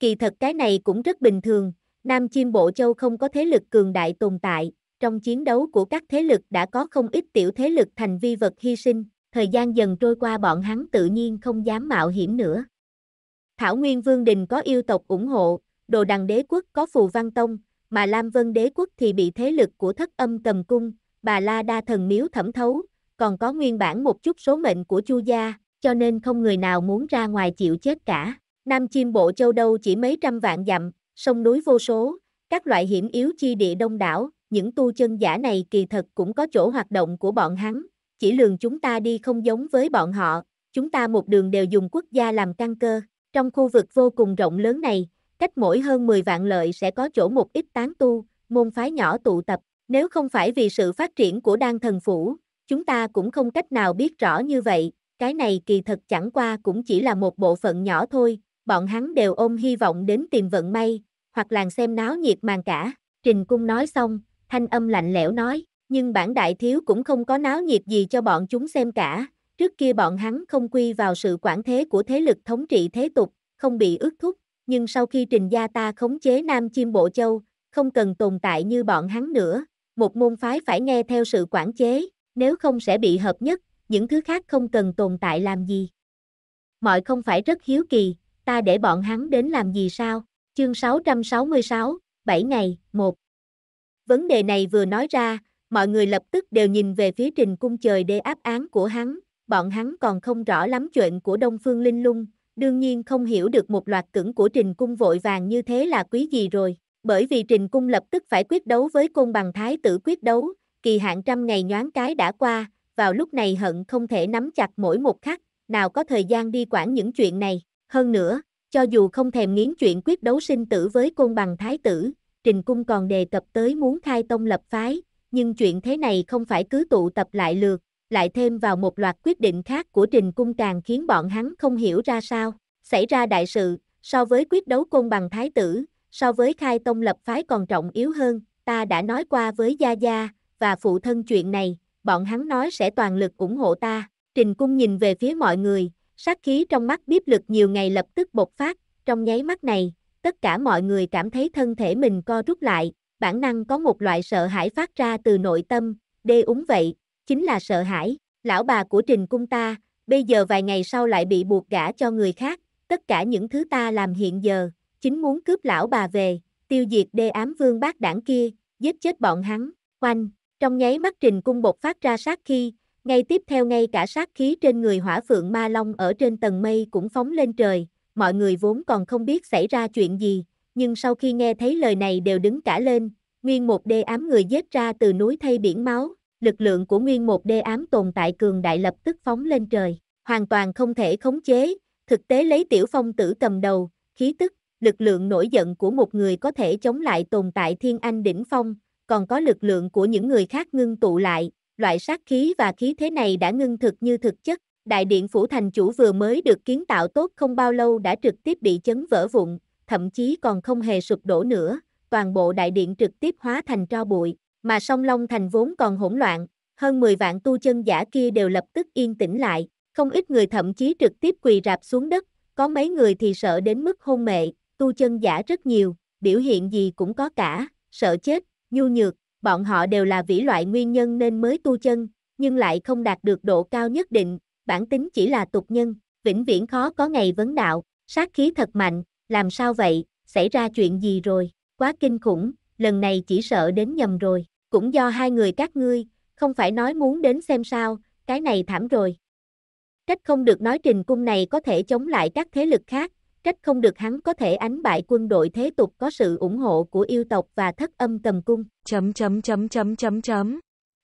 Kỳ thật cái này cũng rất bình thường, Nam Chim Bộ Châu không có thế lực cường đại tồn tại, trong chiến đấu của các thế lực đã có không ít tiểu thế lực thành vi vật hy sinh, thời gian dần trôi qua bọn hắn tự nhiên không dám mạo hiểm nữa. Thảo Nguyên Vương Đình có yêu tộc ủng hộ, đồ đằng đế quốc có phù văn tông, mà Lam Vân đế quốc thì bị thế lực của thất âm cầm cung, bà La Đa Thần Miếu thẩm thấu, còn có nguyên bản một chút số mệnh của Chu Gia, cho nên không người nào muốn ra ngoài chịu chết cả. Nam chim bộ châu đâu chỉ mấy trăm vạn dặm, sông núi vô số, các loại hiểm yếu chi địa đông đảo, những tu chân giả này kỳ thật cũng có chỗ hoạt động của bọn hắn, chỉ lường chúng ta đi không giống với bọn họ, chúng ta một đường đều dùng quốc gia làm căn cơ. Trong khu vực vô cùng rộng lớn này, cách mỗi hơn 10 vạn lợi sẽ có chỗ một ít tán tu, môn phái nhỏ tụ tập. Nếu không phải vì sự phát triển của đan thần phủ, chúng ta cũng không cách nào biết rõ như vậy, cái này kỳ thật chẳng qua cũng chỉ là một bộ phận nhỏ thôi, bọn hắn đều ôm hy vọng đến tìm vận may, hoặc làng xem náo nhiệt màn cả. Trình Cung nói xong, thanh âm lạnh lẽo nói, nhưng bản đại thiếu cũng không có náo nhiệt gì cho bọn chúng xem cả. Trước kia bọn hắn không quy vào sự quản thế của thế lực thống trị thế tục, không bị ước thúc, nhưng sau khi trình gia ta khống chế Nam Chiêm Bộ Châu, không cần tồn tại như bọn hắn nữa, một môn phái phải nghe theo sự quản chế, nếu không sẽ bị hợp nhất, những thứ khác không cần tồn tại làm gì. Mọi không phải rất hiếu kỳ, ta để bọn hắn đến làm gì sao? Chương 666, 7 ngày, 1 Vấn đề này vừa nói ra, mọi người lập tức đều nhìn về phía trình cung trời để áp án của hắn, bọn hắn còn không rõ lắm chuyện của Đông Phương Linh Lung, đương nhiên không hiểu được một loạt cứng của trình cung vội vàng như thế là quý gì rồi, bởi vì trình cung lập tức phải quyết đấu với côn bằng thái tử quyết đấu, kỳ hạn trăm ngày nhoáng cái đã qua, vào lúc này hận không thể nắm chặt mỗi một khắc, nào có thời gian đi quản những chuyện này. Hơn nữa, cho dù không thèm nghiến chuyện quyết đấu sinh tử với côn bằng thái tử, Trình Cung còn đề cập tới muốn khai tông lập phái, nhưng chuyện thế này không phải cứ tụ tập lại lượt, lại thêm vào một loạt quyết định khác của Trình Cung càng khiến bọn hắn không hiểu ra sao. Xảy ra đại sự, so với quyết đấu côn bằng thái tử, so với khai tông lập phái còn trọng yếu hơn, ta đã nói qua với Gia Gia, và phụ thân chuyện này, bọn hắn nói sẽ toàn lực ủng hộ ta. Trình cung nhìn về phía mọi người, sát khí trong mắt Biếp lực nhiều ngày lập tức bộc phát, trong nháy mắt này, tất cả mọi người cảm thấy thân thể mình co rút lại, bản năng có một loại sợ hãi phát ra từ nội tâm, đê úng vậy, chính là sợ hãi, lão bà của trình cung ta, bây giờ vài ngày sau lại bị buộc gả cho người khác, tất cả những thứ ta làm hiện giờ, chính muốn cướp lão bà về, tiêu diệt đê ám vương bác đảng kia, giết chết bọn hắn, quanh, trong nháy mắt Trình Cung bột phát ra sát khí, ngay tiếp theo ngay cả sát khí trên người hỏa phượng ma long ở trên tầng mây cũng phóng lên trời, mọi người vốn còn không biết xảy ra chuyện gì, nhưng sau khi nghe thấy lời này đều đứng cả lên, nguyên một đê ám người giết ra từ núi thay biển máu, lực lượng của nguyên một đê ám tồn tại cường đại lập tức phóng lên trời, hoàn toàn không thể khống chế, thực tế lấy tiểu phong tử cầm đầu, khí tức, lực lượng nổi giận của một người có thể chống lại tồn tại thiên anh đỉnh phong, còn có lực lượng của những người khác ngưng tụ lại, loại sát khí và khí thế này đã ngưng thực như thực chất, đại điện phủ thành chủ vừa mới được kiến tạo tốt không bao lâu đã trực tiếp bị chấn vỡ vụn, thậm chí còn không hề sụp đổ nữa, toàn bộ đại điện trực tiếp hóa thành tro bụi, mà song long thành vốn còn hỗn loạn, hơn 10 vạn tu chân giả kia đều lập tức yên tĩnh lại, không ít người thậm chí trực tiếp quỳ rạp xuống đất, có mấy người thì sợ đến mức hôn mệ, tu chân giả rất nhiều, biểu hiện gì cũng có cả, sợ chết, nhu nhược, bọn họ đều là vĩ loại nguyên nhân nên mới tu chân, nhưng lại không đạt được độ cao nhất định, bản tính chỉ là tục nhân, vĩnh viễn khó có ngày vấn đạo, sát khí thật mạnh, làm sao vậy, xảy ra chuyện gì rồi, quá kinh khủng, lần này chỉ sợ đến nhầm rồi, cũng do hai người các ngươi, không phải nói muốn đến xem sao, cái này thảm rồi. Trách không được nói trình cung này có thể chống lại các thế lực khác, trách không được hắn có thể ánh bại quân đội thế tục có sự ủng hộ của yêu tộc và thất âm cầm cung. Chấm chấm chấm chấm chấm chấm.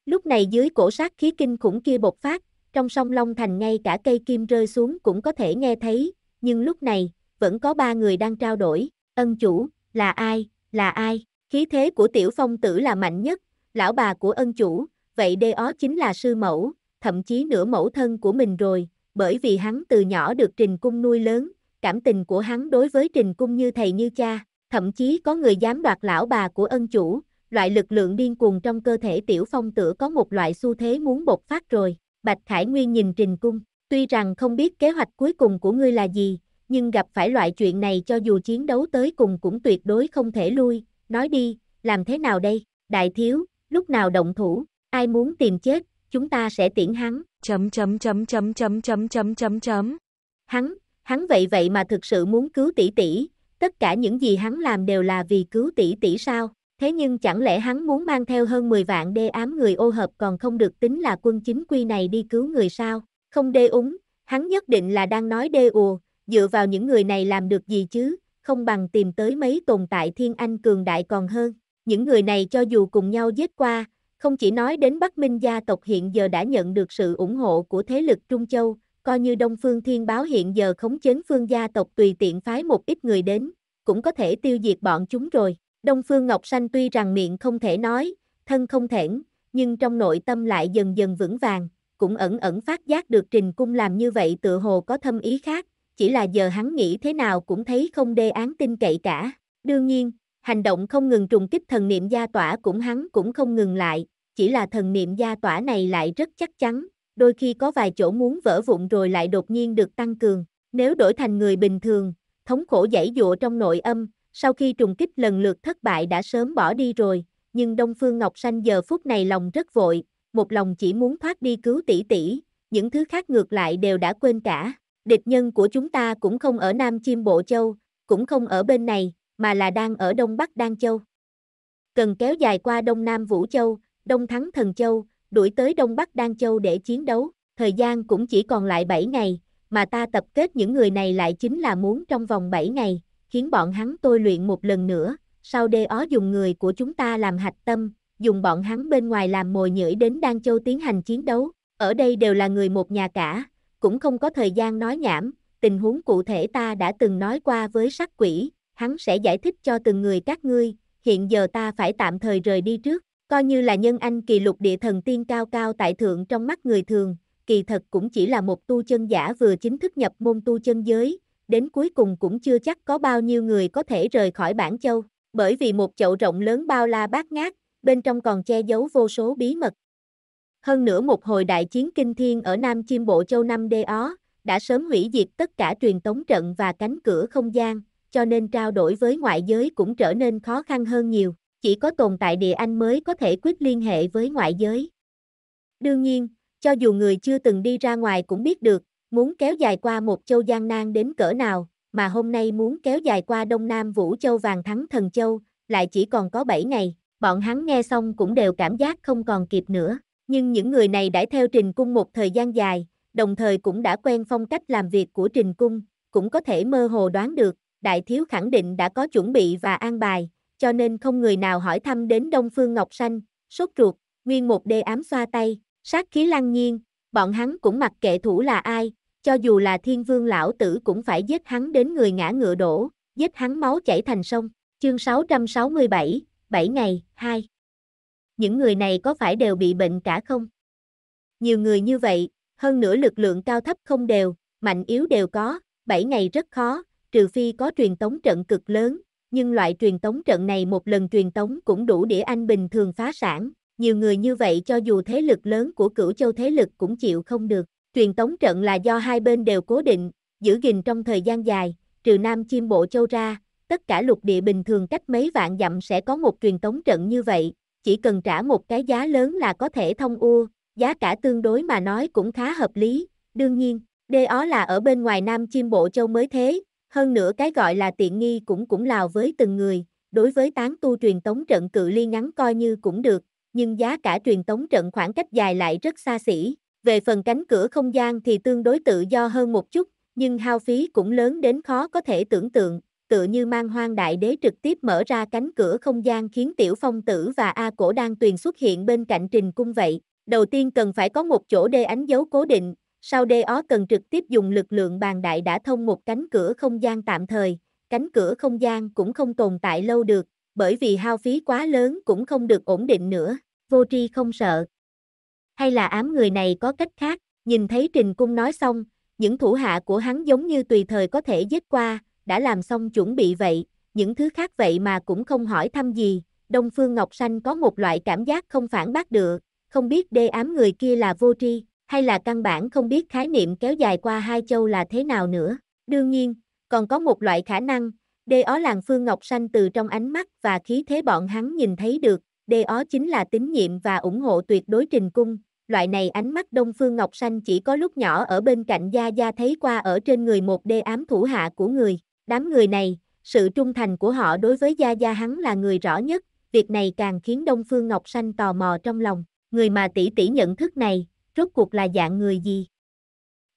Lúc này dưới cổ sát khí kinh khủng kia bộc phát, trong sông Long Thành ngay cả cây kim rơi xuống cũng có thể nghe thấy, nhưng lúc này, vẫn có ba người đang trao đổi, ân chủ, là ai, là ai, khí thế của tiểu phong tử là mạnh nhất, lão bà của ân chủ, vậy đê ó chính là sư mẫu, thậm chí nửa mẫu thân của mình rồi, bởi vì hắn từ nhỏ được trình cung nuôi lớn, cảm tình của hắn đối với Trình Cung như thầy như cha, thậm chí có người dám đoạt lão bà của ân chủ, loại lực lượng điên cuồng trong cơ thể Tiểu Phong tựa có một loại xu thế muốn bộc phát rồi. Bạch Khải Nguyên nhìn Trình Cung, tuy rằng không biết kế hoạch cuối cùng của ngươi là gì, nhưng gặp phải loại chuyện này cho dù chiến đấu tới cùng cũng tuyệt đối không thể lui, nói đi, làm thế nào đây, đại thiếu, lúc nào động thủ, ai muốn tìm chết, chúng ta sẽ tiễn hắn, chấm chấm chấm chấm chấm chấm chấm chấm chấm. Hắn, Hắn vậy vậy mà thực sự muốn cứu tỷ tỷ, tất cả những gì hắn làm đều là vì cứu tỷ tỷ sao? Thế nhưng chẳng lẽ hắn muốn mang theo hơn 10 vạn đê ám người ô hợp còn không được tính là quân chính quy này đi cứu người sao? Không đê úng, hắn nhất định là đang nói đê ùa, dựa vào những người này làm được gì chứ, không bằng tìm tới mấy tồn tại thiên anh cường đại còn hơn. Những người này cho dù cùng nhau giết qua, không chỉ nói đến Bắc Minh gia tộc hiện giờ đã nhận được sự ủng hộ của thế lực Trung Châu, coi như Đông Phương Thiên Báo hiện giờ khống chế phương gia tộc tùy tiện phái một ít người đến, cũng có thể tiêu diệt bọn chúng rồi. Đông Phương Ngọc Sanh tuy rằng miệng không thể nói, thân không thể, nhưng trong nội tâm lại dần dần vững vàng, cũng ẩn ẩn phát giác được Trình Cung làm như vậy tựa hồ có thâm ý khác, chỉ là giờ hắn nghĩ thế nào cũng thấy không đề án tin cậy cả. Đương nhiên, hành động không ngừng trùng kích thần niệm gia tỏa cũng hắn cũng không ngừng lại, chỉ là thần niệm gia tỏa này lại rất chắc chắn, đôi khi có vài chỗ muốn vỡ vụn rồi lại đột nhiên được tăng cường. Nếu đổi thành người bình thường, thống khổ dãy dụa trong nội âm, sau khi trùng kích lần lượt thất bại đã sớm bỏ đi rồi, nhưng Đông Phương Ngọc Sanh giờ phút này lòng rất vội, một lòng chỉ muốn thoát đi cứu tỷ tỷ, những thứ khác ngược lại đều đã quên cả. Địch nhân của chúng ta cũng không ở Nam Chiêm Bộ Châu, cũng không ở bên này, mà là đang ở Đông Bắc Đan Châu. Cần kéo dài qua Đông Nam Vũ Châu, Đông Thắng Thần Châu, đuổi tới Đông Bắc Đan Châu để chiến đấu, thời gian cũng chỉ còn lại 7 ngày, mà ta tập kết những người này lại chính là muốn trong vòng 7 ngày, khiến bọn hắn tôi luyện một lần nữa, sau đê ó dùng người của chúng ta làm hạch tâm, dùng bọn hắn bên ngoài làm mồi nhưỡi đến Đan Châu tiến hành chiến đấu, ở đây đều là người một nhà cả, cũng không có thời gian nói nhảm, tình huống cụ thể ta đã từng nói qua với sắc quỷ, hắn sẽ giải thích cho từng người các ngươi, hiện giờ ta phải tạm thời rời đi trước. Coi như là nhân anh kỳ lục địa thần tiên cao cao tại thượng trong mắt người thường, kỳ thật cũng chỉ là một tu chân giả vừa chính thức nhập môn tu chân giới, đến cuối cùng cũng chưa chắc có bao nhiêu người có thể rời khỏi bản châu, bởi vì một chậu rộng lớn bao la bát ngát, bên trong còn che giấu vô số bí mật. Hơn nữa một hồi đại chiến kinh thiên ở Nam Chiêm Bộ Châu năm Đê Ó, đã sớm hủy diệt tất cả truyền tống trận và cánh cửa không gian, cho nên trao đổi với ngoại giới cũng trở nên khó khăn hơn nhiều chỉ có tồn tại địa anh mới có thể quyết liên hệ với ngoại giới. Đương nhiên, cho dù người chưa từng đi ra ngoài cũng biết được, muốn kéo dài qua một châu Giang Nam đến cỡ nào, mà hôm nay muốn kéo dài qua Đông Nam Vũ Châu Vàng Thắng Thần Châu, lại chỉ còn có 7 ngày, bọn hắn nghe xong cũng đều cảm giác không còn kịp nữa. Nhưng những người này đã theo Trình Cung một thời gian dài, đồng thời cũng đã quen phong cách làm việc của Trình Cung, cũng có thể mơ hồ đoán được, Đại Thiếu khẳng định đã có chuẩn bị và an bài, cho nên không người nào hỏi thăm đến Đông Phương Ngọc Xanh, sốt ruột, nguyên một đê ám xoa tay, sát khí lăng nhiên, bọn hắn cũng mặc kệ thủ là ai, cho dù là thiên vương lão tử cũng phải giết hắn đến người ngã ngựa đổ, giết hắn máu chảy thành sông. Chương 667, 7 ngày, 2. Những người này có phải đều bị bệnh cả không? Nhiều người như vậy, hơn nữa lực lượng cao thấp không đều, mạnh yếu đều có, 7 ngày rất khó, trừ phi có truyền tống trận cực lớn, nhưng loại truyền tống trận này một lần truyền tống cũng đủ để anh bình thường phá sản, nhiều người như vậy cho dù thế lực lớn của cửu châu thế lực cũng chịu không được. Truyền tống trận là do hai bên đều cố định, giữ gìn trong thời gian dài, trừ Nam Chiêm Bộ Châu ra, tất cả lục địa bình thường cách mấy vạn dặm sẽ có một truyền tống trận như vậy, chỉ cần trả một cái giá lớn là có thể thông ua, giá cả tương đối mà nói cũng khá hợp lý, đương nhiên, đê ó là ở bên ngoài Nam Chiêm Bộ Châu mới thế, hơn nữa cái gọi là tiện nghi cũng cũng lào với từng người, đối với tán tu truyền tống trận cự ly ngắn coi như cũng được, nhưng giá cả truyền tống trận khoảng cách dài lại rất xa xỉ. Về phần cánh cửa không gian thì tương đối tự do hơn một chút, nhưng hao phí cũng lớn đến khó có thể tưởng tượng, tựa như mang hoang đại đế trực tiếp mở ra cánh cửa không gian khiến tiểu phong tử và A cổ đang tuyền xuất hiện bên cạnh trình cung vậy. Đầu tiên cần phải có một chỗ đê ánh dấu cố định, sau DO cần trực tiếp dùng lực lượng bàn đại đã thông một cánh cửa không gian tạm thời, cánh cửa không gian cũng không tồn tại lâu được, bởi vì hao phí quá lớn cũng không được ổn định nữa, vô tri không sợ. Hay là ám người này có cách khác, nhìn thấy Trình Cung nói xong, những thủ hạ của hắn giống như tùy thời có thể giết qua, đã làm xong chuẩn bị vậy, những thứ khác vậy mà cũng không hỏi thăm gì, Đông Phương Ngọc Sanh có một loại cảm giác không phản bác được, không biết đê ám người kia là vô tri hay là căn bản không biết khái niệm kéo dài qua hai châu là thế nào nữa. Đương nhiên, còn có một loại khả năng, đê ó làng Phương Ngọc xanh từ trong ánh mắt và khí thế bọn hắn nhìn thấy được, đê ó chính là tín nhiệm và ủng hộ tuyệt đối trình cung. Loại này ánh mắt Đông Phương Ngọc xanh chỉ có lúc nhỏ ở bên cạnh Gia Gia thấy qua ở trên người một đê ám thủ hạ của người. Đám người này, sự trung thành của họ đối với Gia Gia hắn là người rõ nhất, việc này càng khiến Đông Phương Ngọc xanh tò mò trong lòng. Người mà tỷ tỷ nhận thức này, rốt cuộc là dạng người gì.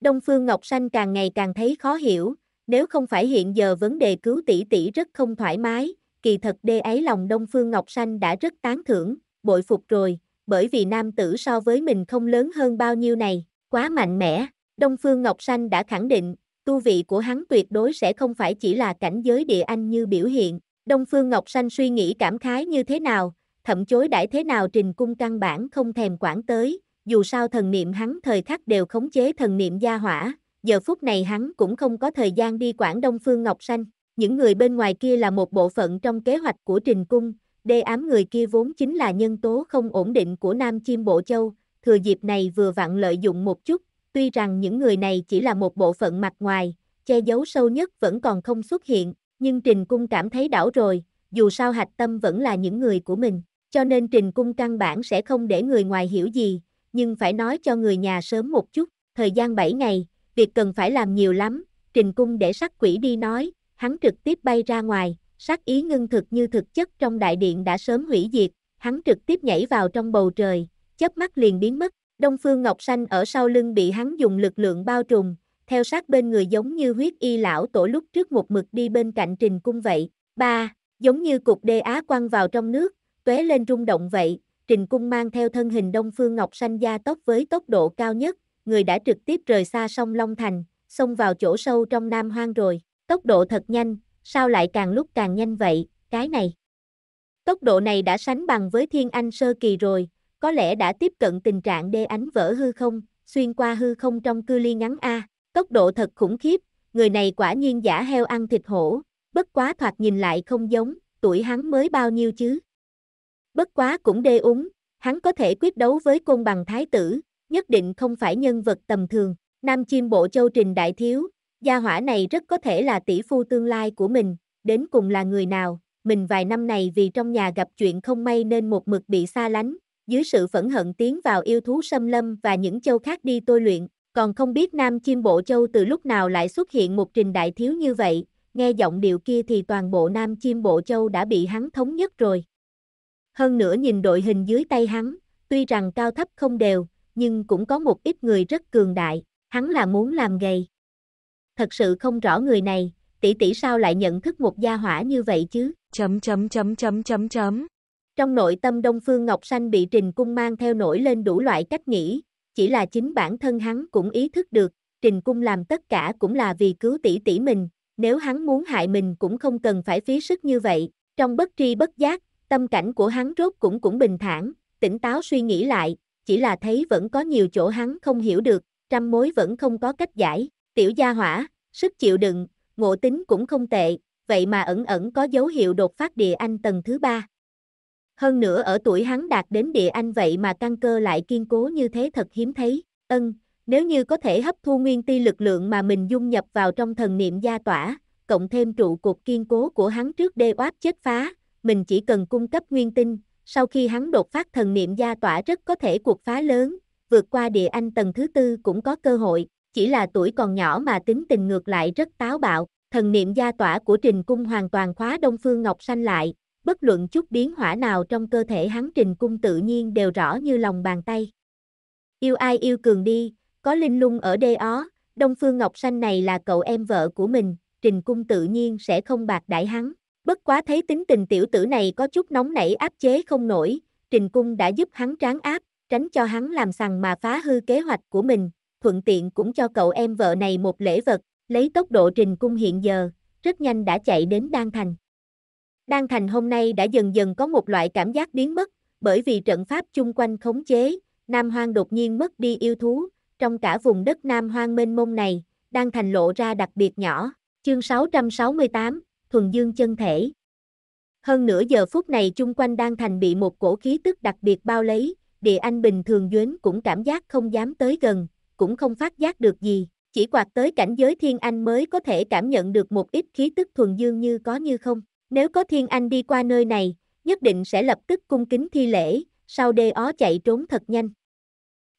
Đông Phương Ngọc Sanh càng ngày càng thấy khó hiểu, nếu không phải hiện giờ vấn đề cứu tỷ tỷ rất không thoải mái, kỳ thật đê ấy lòng Đông Phương Ngọc Sanh đã rất tán thưởng, bội phục rồi, bởi vì nam tử so với mình không lớn hơn bao nhiêu này, quá mạnh mẽ, Đông Phương Ngọc Sanh đã khẳng định, tu vị của hắn tuyệt đối sẽ không phải chỉ là cảnh giới địa anh như biểu hiện, Đông Phương Ngọc Sanh suy nghĩ cảm khái như thế nào, thậm chối đãi thế nào trình cung căn bản không thèm quản tới, dù sao thần niệm hắn thời khắc đều khống chế thần niệm gia hỏa, giờ phút này hắn cũng không có thời gian đi Quảng Đông Phương Ngọc Xanh, những người bên ngoài kia là một bộ phận trong kế hoạch của Trình Cung, đê ám người kia vốn chính là nhân tố không ổn định của Nam Chim Bộ Châu, thừa dịp này vừa vặn lợi dụng một chút, tuy rằng những người này chỉ là một bộ phận mặt ngoài, che giấu sâu nhất vẫn còn không xuất hiện, nhưng Trình Cung cảm thấy đảo rồi, dù sao hạch tâm vẫn là những người của mình, cho nên Trình Cung căn bản sẽ không để người ngoài hiểu gì, nhưng phải nói cho người nhà sớm một chút, thời gian 7 ngày, việc cần phải làm nhiều lắm, trình cung để sắc quỷ đi nói, hắn trực tiếp bay ra ngoài, sắc ý ngưng thực như thực chất trong đại điện đã sớm hủy diệt, hắn trực tiếp nhảy vào trong bầu trời, chớp mắt liền biến mất, Đông Phương Ngọc Xanh ở sau lưng bị hắn dùng lực lượng bao trùm, theo sát bên người giống như huyết y lão tổ lúc trước một mực đi bên cạnh trình cung vậy, ba, giống như cục đê á quăng vào trong nước, tuế lên rung động vậy, Trình Cung mang theo thân hình Đông Phương Ngọc Sanh gia tốc với tốc độ cao nhất, người đã trực tiếp rời xa sông Long Thành, xông vào chỗ sâu trong Nam Hoang rồi. Tốc độ thật nhanh, sao lại càng lúc càng nhanh vậy, cái này. Tốc độ này đã sánh bằng với Thiên Anh Sơ Kỳ rồi, có lẽ đã tiếp cận tình trạng đê ánh vỡ hư không, xuyên qua hư không trong cư ly ngắn A, tốc độ thật khủng khiếp, người này quả nhiên giả heo ăn thịt hổ, bất quá thoạt nhìn lại không giống, tuổi hắn mới bao nhiêu chứ. Bất quá cũng đê úng, hắn có thể quyết đấu với côn bằng thái tử, nhất định không phải nhân vật tầm thường. Nam chim bộ châu trình đại thiếu, gia hỏa này rất có thể là tỷ phu tương lai của mình, đến cùng là người nào, mình vài năm này vì trong nhà gặp chuyện không may nên một mực bị xa lánh, dưới sự phẫn hận tiến vào yêu thú xâm lâm và những châu khác đi tôi luyện, còn không biết nam chim bộ châu từ lúc nào lại xuất hiện một trình đại thiếu như vậy, nghe giọng điệu kia thì toàn bộ nam chim bộ châu đã bị hắn thống nhất rồi. Hơn nữa nhìn đội hình dưới tay hắn, tuy rằng cao thấp không đều, nhưng cũng có một ít người rất cường đại, hắn là muốn làm gầy. Thật sự không rõ người này, tỷ tỷ sao lại nhận thức một gia hỏa như vậy chứ? Chấm chấm chấm chấm chấm chấm. Trong nội tâm Đông Phương Ngọc Xanh bị Trình Cung mang theo nổi lên đủ loại cách nghĩ, chỉ là chính bản thân hắn cũng ý thức được, Trình Cung làm tất cả cũng là vì cứu tỷ tỷ mình, nếu hắn muốn hại mình cũng không cần phải phí sức như vậy, trong bất tri bất giác, Tâm cảnh của hắn rốt cũng cũng bình thản, tỉnh táo suy nghĩ lại, chỉ là thấy vẫn có nhiều chỗ hắn không hiểu được, trăm mối vẫn không có cách giải, tiểu gia hỏa, sức chịu đựng, ngộ tính cũng không tệ, vậy mà ẩn ẩn có dấu hiệu đột phát địa anh tầng thứ ba. Hơn nữa ở tuổi hắn đạt đến địa anh vậy mà căn cơ lại kiên cố như thế thật hiếm thấy, ân, nếu như có thể hấp thu nguyên ti lực lượng mà mình dung nhập vào trong thần niệm gia tỏa, cộng thêm trụ cột kiên cố của hắn trước đê oáp chết phá, mình chỉ cần cung cấp nguyên tinh, sau khi hắn đột phát thần niệm gia tỏa rất có thể cuộc phá lớn, vượt qua địa anh tầng thứ tư cũng có cơ hội, chỉ là tuổi còn nhỏ mà tính tình ngược lại rất táo bạo, thần niệm gia tỏa của Trình Cung hoàn toàn khóa Đông Phương Ngọc Xanh lại, bất luận chút biến hỏa nào trong cơ thể hắn Trình Cung tự nhiên đều rõ như lòng bàn tay. Yêu ai yêu cường đi, có linh lung ở đây ó, Đông Phương Ngọc Xanh này là cậu em vợ của mình, Trình Cung tự nhiên sẽ không bạc đại hắn. Bất quá thấy tính tình tiểu tử này có chút nóng nảy áp chế không nổi, Trình Cung đã giúp hắn tráng áp, tránh cho hắn làm sằng mà phá hư kế hoạch của mình, thuận tiện cũng cho cậu em vợ này một lễ vật, lấy tốc độ Trình Cung hiện giờ, rất nhanh đã chạy đến Đan Thành. Đan Thành hôm nay đã dần dần có một loại cảm giác biến mất, bởi vì trận pháp chung quanh khống chế, Nam Hoang đột nhiên mất đi yêu thú, trong cả vùng đất Nam Hoang mênh mông này, Đan Thành lộ ra đặc biệt nhỏ. Chương 668, thuần dương chân thể. Hơn nửa giờ phút này chung quanh đang thành bị một cổ khí tức đặc biệt bao lấy, địa anh bình thường duyến cũng cảm giác không dám tới gần, cũng không phát giác được gì, chỉ quạt tới cảnh giới thiên anh mới có thể cảm nhận được một ít khí tức thuần dương như có như không. Nếu có thiên anh đi qua nơi này, nhất định sẽ lập tức cung kính thi lễ, sau đê ó chạy trốn thật nhanh.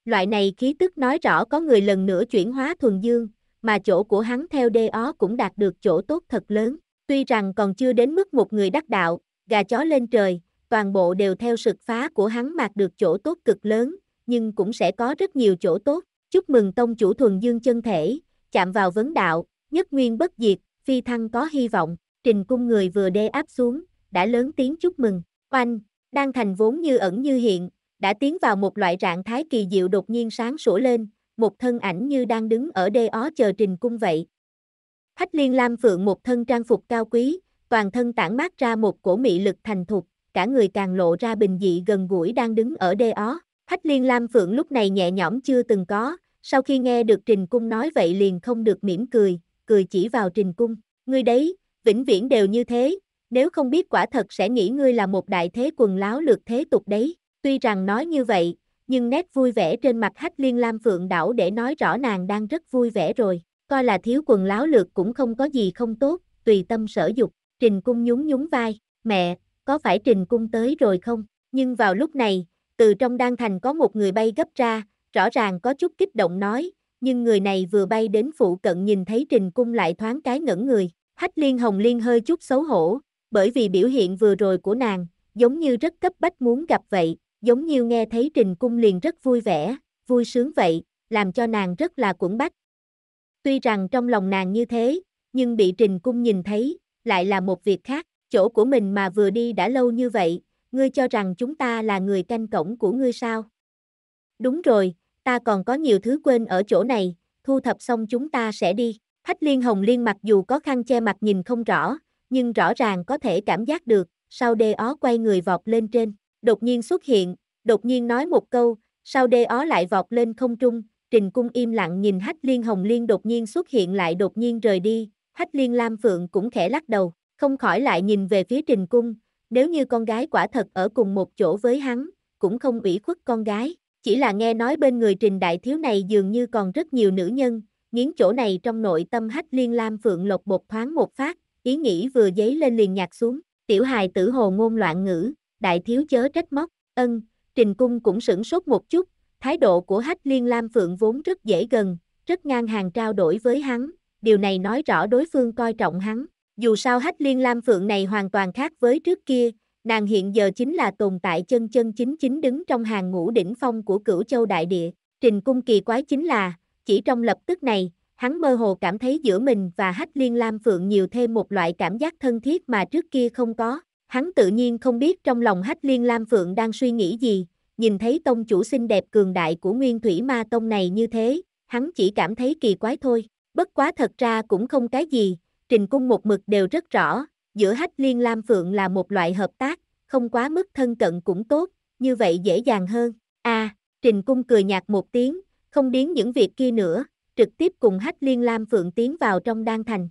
Loại này khí tức nói rõ có người lần nữa chuyển hóa thuần dương, mà chỗ của hắn theo đê ó cũng đạt được chỗ tốt thật lớn. Tuy rằng còn chưa đến mức một người đắc đạo, gà chó lên trời, toàn bộ đều theo sực phá của hắn mạc được chỗ tốt cực lớn, nhưng cũng sẽ có rất nhiều chỗ tốt. Chúc mừng tông chủ thuần dương chân thể, chạm vào vấn đạo, nhất nguyên bất diệt, phi thăng có hy vọng, trình cung người vừa đê áp xuống, đã lớn tiếng chúc mừng. Oanh, đang thành vốn như ẩn như hiện, đã tiến vào một loại trạng thái kỳ diệu đột nhiên sáng sủa lên, một thân ảnh như đang đứng ở đê ó chờ trình cung vậy, Hách liên lam phượng một thân trang phục cao quý, toàn thân tản mát ra một cổ mị lực thành thục, cả người càng lộ ra bình dị gần gũi đang đứng ở đê ó. Hách liên lam phượng lúc này nhẹ nhõm chưa từng có, sau khi nghe được Trình Cung nói vậy liền không được mỉm cười, cười chỉ vào Trình Cung, ngươi đấy, vĩnh viễn đều như thế, nếu không biết quả thật sẽ nghĩ ngươi là một đại thế quần láo lược thế tục đấy, tuy rằng nói như vậy, nhưng nét vui vẻ trên mặt hách liên lam phượng đảo để nói rõ nàng đang rất vui vẻ rồi, coi là thiếu quần láo lược cũng không có gì không tốt, tùy tâm sở dục, Trình Cung nhún nhún vai, mẹ, có phải Trình Cung tới rồi không? Nhưng vào lúc này, từ trong đan thành có một người bay gấp ra, rõ ràng có chút kích động nói, nhưng người này vừa bay đến phụ cận nhìn thấy Trình Cung lại thoáng cái ngẩn người, Hách Liên Hồng Liên hơi chút xấu hổ, bởi vì biểu hiện vừa rồi của nàng, giống như rất cấp bách muốn gặp vậy, giống như nghe thấy Trình Cung liền rất vui vẻ, vui sướng vậy, làm cho nàng rất là cuộn bách, Tuy rằng trong lòng nàng như thế, nhưng bị Trình Cung nhìn thấy, lại là một việc khác, chỗ của mình mà vừa đi đã lâu như vậy, ngươi cho rằng chúng ta là người canh cổng của ngươi sao? Đúng rồi, ta còn có nhiều thứ quên ở chỗ này, thu thập xong chúng ta sẽ đi. Thách Liên Hồng Liên mặc dù có khăn che mặt nhìn không rõ, nhưng rõ ràng có thể cảm giác được, sau đê ó quay người vọt lên trên, đột nhiên xuất hiện, đột nhiên nói một câu, sau đê ó lại vọt lên không trung, Trình Cung im lặng nhìn Hách Liên Hồng Liên đột nhiên xuất hiện lại đột nhiên rời đi, Hách Liên Lam Phượng cũng khẽ lắc đầu, không khỏi lại nhìn về phía Trình Cung, nếu như con gái quả thật ở cùng một chỗ với hắn, cũng không ủy khuất con gái, chỉ là nghe nói bên người Trình Đại Thiếu này dường như còn rất nhiều nữ nhân, nghiến chỗ này trong nội tâm Hách Liên Lam Phượng lột bột thoáng một phát, ý nghĩ vừa dấy lên liền nhạt xuống, tiểu hài tử hồ ngôn loạn ngữ, Đại Thiếu chớ trách móc, ân, Trình Cung cũng sửng sốt một chút, Thái độ của Hách Liên Lam Phượng vốn rất dễ gần, rất ngang hàng trao đổi với hắn, điều này nói rõ đối phương coi trọng hắn. Dù sao Hách Liên Lam Phượng này hoàn toàn khác với trước kia, nàng hiện giờ chính là tồn tại chân chân chính chính đứng trong hàng ngũ đỉnh phong của cửu châu đại địa. Trình cung kỳ quái chính là, chỉ trong lập tức này, hắn mơ hồ cảm thấy giữa mình và Hách Liên Lam Phượng nhiều thêm một loại cảm giác thân thiết mà trước kia không có. Hắn tự nhiên không biết trong lòng Hách Liên Lam Phượng đang suy nghĩ gì, nhìn thấy tông chủ xinh đẹp cường đại của nguyên thủy ma tông này như thế, hắn chỉ cảm thấy kỳ quái thôi. Bất quá thật ra cũng không cái gì, trình cung một mực đều rất rõ, giữa hách liên lam phượng là một loại hợp tác, không quá mức thân cận cũng tốt, như vậy dễ dàng hơn. a à, trình cung cười nhạt một tiếng, không điến những việc kia nữa, trực tiếp cùng hách liên lam phượng tiến vào trong đan thành.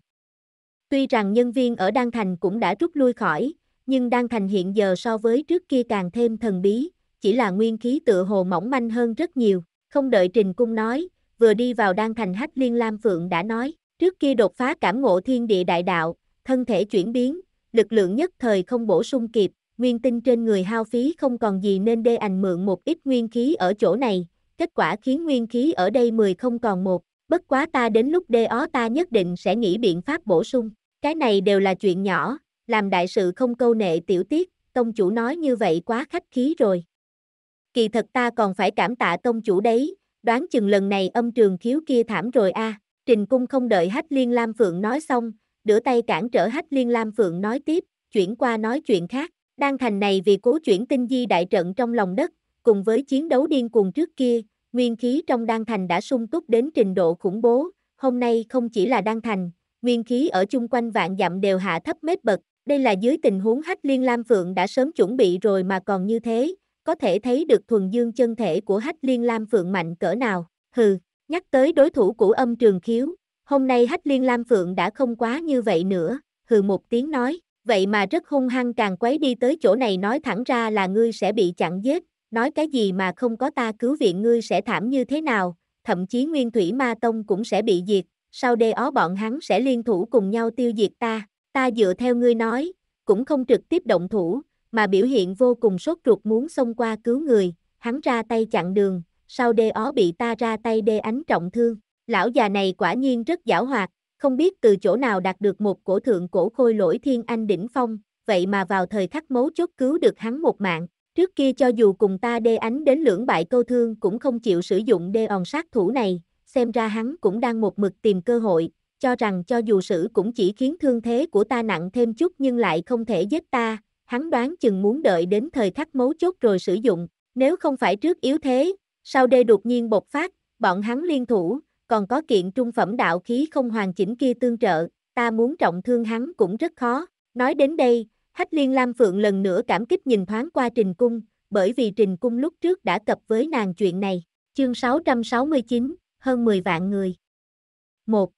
Tuy rằng nhân viên ở Đan Thành cũng đã rút lui khỏi, nhưng Đan Thành hiện giờ so với trước kia càng thêm thần bí, chỉ là nguyên khí tựa hồ mỏng manh hơn rất nhiều, không đợi Trình Cung nói, vừa đi vào đang thành hách liên lam phượng đã nói, trước kia đột phá cảm ngộ thiên địa đại đạo, thân thể chuyển biến, lực lượng nhất thời không bổ sung kịp, nguyên tinh trên người hao phí không còn gì nên đê ảnh mượn một ít nguyên khí ở chỗ này, kết quả khiến nguyên khí ở đây 10 không còn một, bất quá ta đến lúc đê ó ta nhất định sẽ nghĩ biện pháp bổ sung, cái này đều là chuyện nhỏ, làm đại sự không câu nệ tiểu tiết, tông chủ nói như vậy quá khách khí rồi kỳ thật ta còn phải cảm tạ công chủ đấy, đoán chừng lần này âm trường thiếu kia thảm rồi a. À. Trình cung không đợi Hách Liên Lam Phượng nói xong, đửa tay cản trở Hách Liên Lam Phượng nói tiếp, chuyển qua nói chuyện khác. Đan thành này vì cố chuyển tinh di đại trận trong lòng đất, cùng với chiến đấu điên cuồng trước kia, nguyên khí trong đan thành đã sung túc đến trình độ khủng bố, hôm nay không chỉ là đan thành, nguyên khí ở chung quanh vạn dặm đều hạ thấp mết bậc, đây là dưới tình huống hách liên lam phượng đã sớm chuẩn bị rồi mà còn như thế, có thể thấy được thuần dương chân thể của Hách Liên Lam Phượng mạnh cỡ nào. Hừ, nhắc tới đối thủ của âm trường khiếu, hôm nay Hách Liên Lam Phượng đã không quá như vậy nữa, hừ một tiếng nói, vậy mà rất hung hăng càng quấy đi tới chỗ này nói thẳng ra là ngươi sẽ bị chặn giết, nói cái gì mà không có ta cứu viện ngươi sẽ thảm như thế nào, thậm chí nguyên thủy ma tông cũng sẽ bị diệt, sau đây ó bọn hắn sẽ liên thủ cùng nhau tiêu diệt ta, ta dựa theo ngươi nói, cũng không trực tiếp động thủ, mà biểu hiện vô cùng sốt ruột muốn xông qua cứu người, hắn ra tay chặn đường, sau đê ó bị ta ra tay đê ánh trọng thương. Lão già này quả nhiên rất giảo hoạt, không biết từ chỗ nào đạt được một cổ thượng cổ khôi lỗi thiên anh đỉnh phong, vậy mà vào thời khắc mấu chốt cứu được hắn một mạng. Trước kia cho dù cùng ta đê ánh đến lưỡng bại câu thương cũng không chịu sử dụng đê hòn sát thủ này, xem ra hắn cũng đang một mực tìm cơ hội, cho rằng cho dù sử cũng chỉ khiến thương thế của ta nặng thêm chút nhưng lại không thể giết ta, hắn đoán chừng muốn đợi đến thời khắc mấu chốt rồi sử dụng, nếu không phải trước yếu thế, sau đây đột nhiên bộc phát, bọn hắn liên thủ, còn có kiện trung phẩm đạo khí không hoàn chỉnh kia tương trợ, ta muốn trọng thương hắn cũng rất khó. Nói đến đây, Hách Liên Lam Phượng lần nữa cảm kích nhìn thoáng qua Trình Cung, bởi vì Trình Cung lúc trước đã cập với nàng chuyện này. Chương 669, hơn 10 vạn người. 1.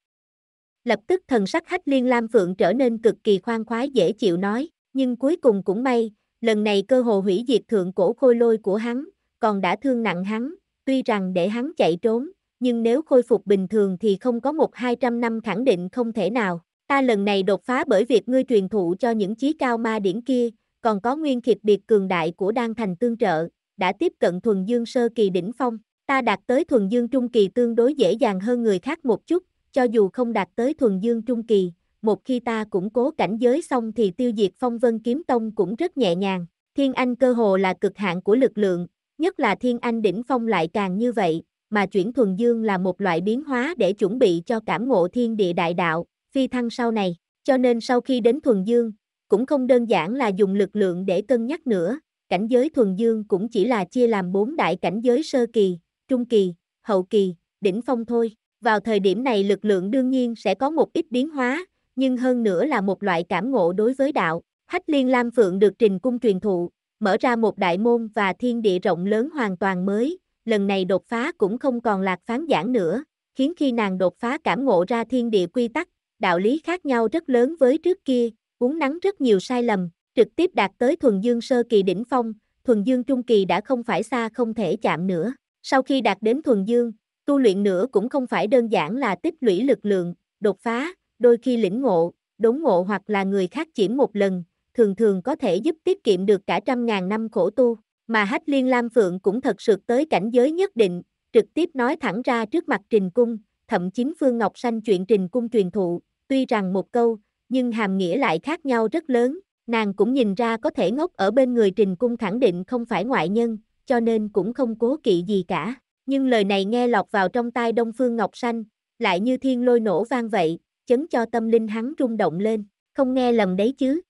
Lập tức thần sắc Hách Liên Lam Phượng trở nên cực kỳ khoan khoái dễ chịu nói, nhưng cuối cùng cũng may, lần này cơ hồ hủy diệt thượng cổ khôi lôi của hắn, còn đã thương nặng hắn, tuy rằng để hắn chạy trốn, nhưng nếu khôi phục bình thường thì không có một hai trăm năm khẳng định không thể nào. Ta lần này đột phá bởi việc ngươi truyền thụ cho những chí cao ma điển kia, còn có nguyên khiệt biệt cường đại của Đan Thành tương trợ, đã tiếp cận thuần dương sơ kỳ đỉnh phong. Ta đạt tới thuần dương trung kỳ tương đối dễ dàng hơn người khác một chút, cho dù không đạt tới thuần dương trung kỳ, một khi ta củng cố cảnh giới xong thì tiêu diệt phong vân kiếm tông cũng rất nhẹ nhàng. Thiên Anh cơ hồ là cực hạn của lực lượng, nhất là Thiên Anh đỉnh phong lại càng như vậy, mà chuyển thuần dương là một loại biến hóa để chuẩn bị cho cảm ngộ thiên địa đại đạo, phi thăng sau này. Cho nên sau khi đến thuần dương, cũng không đơn giản là dùng lực lượng để cân nhắc nữa, cảnh giới thuần dương cũng chỉ là chia làm bốn đại cảnh giới sơ kỳ, trung kỳ, hậu kỳ, đỉnh phong thôi. Vào thời điểm này lực lượng đương nhiên sẽ có một ít biến hóa, nhưng hơn nữa là một loại cảm ngộ đối với đạo. Hách Liên Lam Phượng được trình cung truyền thụ, mở ra một đại môn và thiên địa rộng lớn hoàn toàn mới, lần này đột phá cũng không còn lạc phán giảng nữa, khiến khi nàng đột phá cảm ngộ ra thiên địa quy tắc, đạo lý khác nhau rất lớn với trước kia, uống nắng rất nhiều sai lầm, trực tiếp đạt tới thuần dương sơ kỳ đỉnh phong, thuần dương trung kỳ đã không phải xa không thể chạm nữa. Sau khi đạt đến thuần dương, tu luyện nữa cũng không phải đơn giản là tích lũy lực lượng, đột phá, đôi khi lĩnh ngộ, đốn ngộ hoặc là người khác chỉ một lần, thường thường có thể giúp tiết kiệm được cả trăm ngàn năm khổ tu, mà Hách Liên Lam Phượng cũng thật sự tới cảnh giới nhất định, trực tiếp nói thẳng ra trước mặt Trình Cung, thậm chí Phương Ngọc Sanh chuyện Trình Cung truyền thụ, tuy rằng một câu, nhưng hàm nghĩa lại khác nhau rất lớn, nàng cũng nhìn ra có thể ngốc ở bên người Trình Cung khẳng định không phải ngoại nhân, cho nên cũng không cố kỵ gì cả. Nhưng lời này nghe lọt vào trong tai Đông Phương Ngọc Sanh, lại như thiên lôi nổ vang vậy, chấn cho tâm linh hắn rung động lên, không nghe lầm đấy chứ.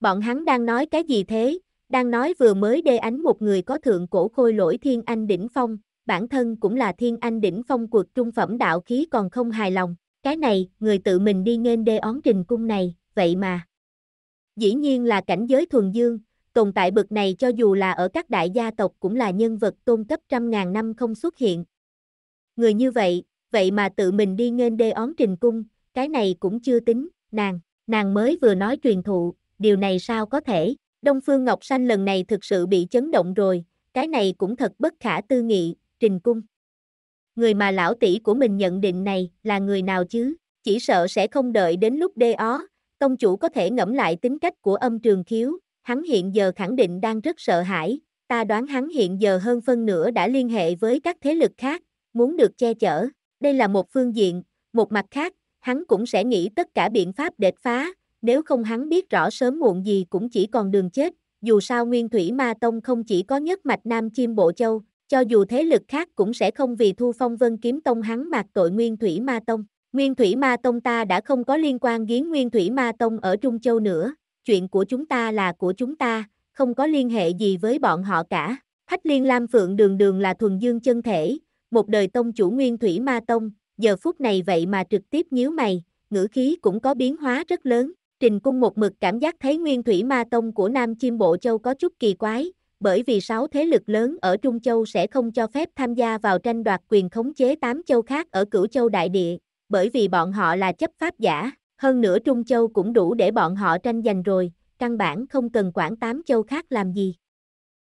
Bọn hắn đang nói cái gì thế, đang nói vừa mới đê ánh một người có thượng cổ khôi lỗi thiên anh đỉnh phong, bản thân cũng là thiên anh đỉnh phong cuộc trung phẩm đạo khí còn không hài lòng, cái này, người tự mình đi nghênh đê ón trình cung này, vậy mà. Dĩ nhiên là cảnh giới thuần dương, tồn tại bực này cho dù là ở các đại gia tộc cũng là nhân vật tôn cấp trăm ngàn năm không xuất hiện. Người như vậy, vậy mà tự mình đi nghênh đê ón trình cung, cái này cũng chưa tính, nàng, nàng mới vừa nói truyền thụ, điều này sao có thể, Đông Phương Ngọc Sanh lần này thực sự bị chấn động rồi, cái này cũng thật bất khả tư nghị, trình cung. Người mà lão tỷ của mình nhận định này là người nào chứ, chỉ sợ sẽ không đợi đến lúc đê ó, công chủ có thể ngẫm lại tính cách của âm trường khiếu, hắn hiện giờ khẳng định đang rất sợ hãi, ta đoán hắn hiện giờ hơn phân nửa đã liên hệ với các thế lực khác, muốn được che chở, đây là một phương diện, một mặt khác, hắn cũng sẽ nghĩ tất cả biện pháp để phá, nếu không hắn biết rõ sớm muộn gì cũng chỉ còn đường chết, dù sao Nguyên Thủy Ma Tông không chỉ có nhất mạch Nam Chim Bộ Châu, cho dù thế lực khác cũng sẽ không vì thu phong vân kiếm tông hắn mạc tội Nguyên Thủy Ma Tông. Nguyên Thủy Ma Tông ta đã không có liên quan đến Nguyên Thủy Ma Tông ở Trung Châu nữa, chuyện của chúng ta là của chúng ta, không có liên hệ gì với bọn họ cả. Hách Liên Lam Phượng đường đường là thuần dương chân thể, một đời tông chủ Nguyên Thủy Ma Tông, giờ phút này vậy mà trực tiếp nhíu mày, ngữ khí cũng có biến hóa rất lớn. Trình cung một mực cảm giác thấy nguyên thủy ma tông của Nam chim Bộ Châu có chút kỳ quái, bởi vì sáu thế lực lớn ở Trung Châu sẽ không cho phép tham gia vào tranh đoạt quyền khống chế tám châu khác ở cửu châu đại địa, bởi vì bọn họ là chấp pháp giả, hơn nữa Trung Châu cũng đủ để bọn họ tranh giành rồi, căn bản không cần quản tám châu khác làm gì.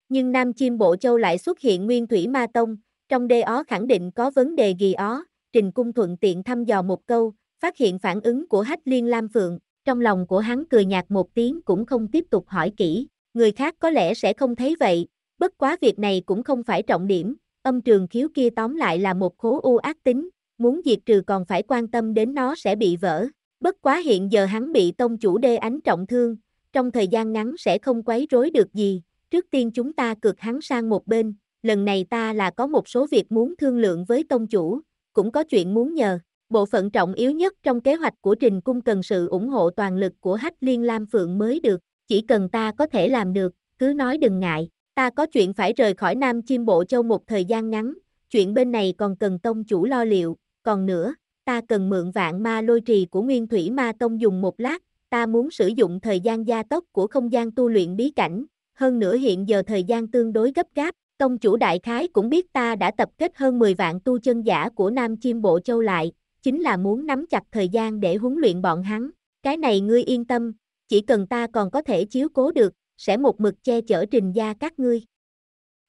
Nhưng Nam chim Bộ Châu lại xuất hiện nguyên thủy ma tông, trong đê ó khẳng định có vấn đề gì ó, Trình Cung thuận tiện thăm dò một câu, phát hiện phản ứng của Hách Liên Lam Phượng, trong lòng của hắn cười nhạt một tiếng cũng không tiếp tục hỏi kỹ, người khác có lẽ sẽ không thấy vậy, bất quá việc này cũng không phải trọng điểm, âm trường khiếu kia tóm lại là một khố u ác tính, muốn diệt trừ còn phải quan tâm đến nó sẽ bị vỡ, bất quá hiện giờ hắn bị tông chủ đê ánh trọng thương, trong thời gian ngắn sẽ không quấy rối được gì, trước tiên chúng ta cược hắn sang một bên, lần này ta là có một số việc muốn thương lượng với tông chủ, cũng có chuyện muốn nhờ. Bộ phận trọng yếu nhất trong kế hoạch của Trình Cung cần sự ủng hộ toàn lực của Hách Liên Lam Phượng mới được, chỉ cần ta có thể làm được, cứ nói đừng ngại, ta có chuyện phải rời khỏi Nam Chim Bộ Châu một thời gian ngắn, chuyện bên này còn cần tông chủ lo liệu, còn nữa, ta cần mượn vạn ma lôi trì của Nguyên Thủy Ma Tông dùng một lát, ta muốn sử dụng thời gian gia tốc của không gian tu luyện bí cảnh, hơn nữa hiện giờ thời gian tương đối gấp gáp, Công chủ đại khái cũng biết ta đã tập kết hơn 10 vạn tu chân giả của Nam Chiêm Bộ Châu lại, chính là muốn nắm chặt thời gian để huấn luyện bọn hắn. Cái này ngươi yên tâm, chỉ cần ta còn có thể chiếu cố được, sẽ một mực che chở trình gia các ngươi.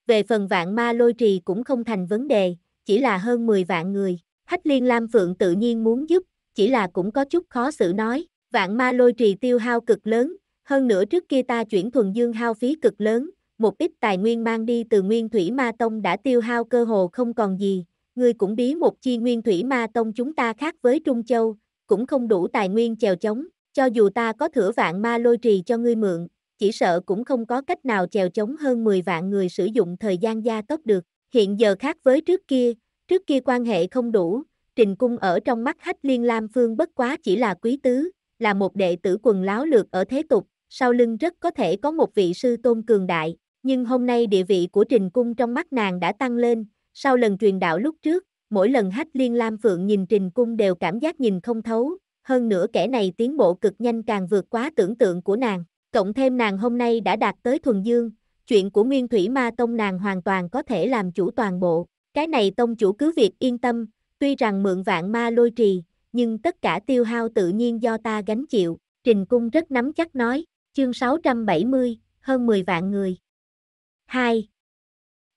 Về phần vạn ma lôi trì cũng không thành vấn đề, chỉ là hơn 10 vạn người. Hách liên Lam Phượng tự nhiên muốn giúp, chỉ là cũng có chút khó xử nói. Vạn ma lôi trì tiêu hao cực lớn, hơn nữa trước kia ta chuyển thuần dương hao phí cực lớn, một ít tài nguyên mang đi từ Nguyên Thủy Ma Tông đã tiêu hao cơ hồ không còn gì, ngươi cũng bí một chi Nguyên Thủy Ma Tông chúng ta khác với Trung Châu, cũng không đủ tài nguyên chèo chống, cho dù ta có thửa vạn ma lôi trì cho ngươi mượn, chỉ sợ cũng không có cách nào chèo chống hơn 10 vạn người sử dụng thời gian gia tốc được, hiện giờ khác với trước kia, trước kia quan hệ không đủ, Trình Cung ở trong mắt Hách Liên Lam Phương bất quá chỉ là quý tứ, là một đệ tử quần láo lược ở thế tục, sau lưng rất có thể có một vị sư tôn cường đại, nhưng hôm nay địa vị của Trình Cung trong mắt nàng đã tăng lên, sau lần truyền đạo lúc trước, mỗi lần hách liên lam phượng nhìn Trình Cung đều cảm giác nhìn không thấu, hơn nữa kẻ này tiến bộ cực nhanh càng vượt quá tưởng tượng của nàng, cộng thêm nàng hôm nay đã đạt tới thuần dương, chuyện của Nguyên Thủy Ma Tông nàng hoàn toàn có thể làm chủ toàn bộ, cái này tông chủ cứ việc yên tâm, tuy rằng mượn vạn ma lôi trì, nhưng tất cả tiêu hao tự nhiên do ta gánh chịu, Trình Cung rất nắm chắc nói, chương 670, hơn 10 vạn người. 2.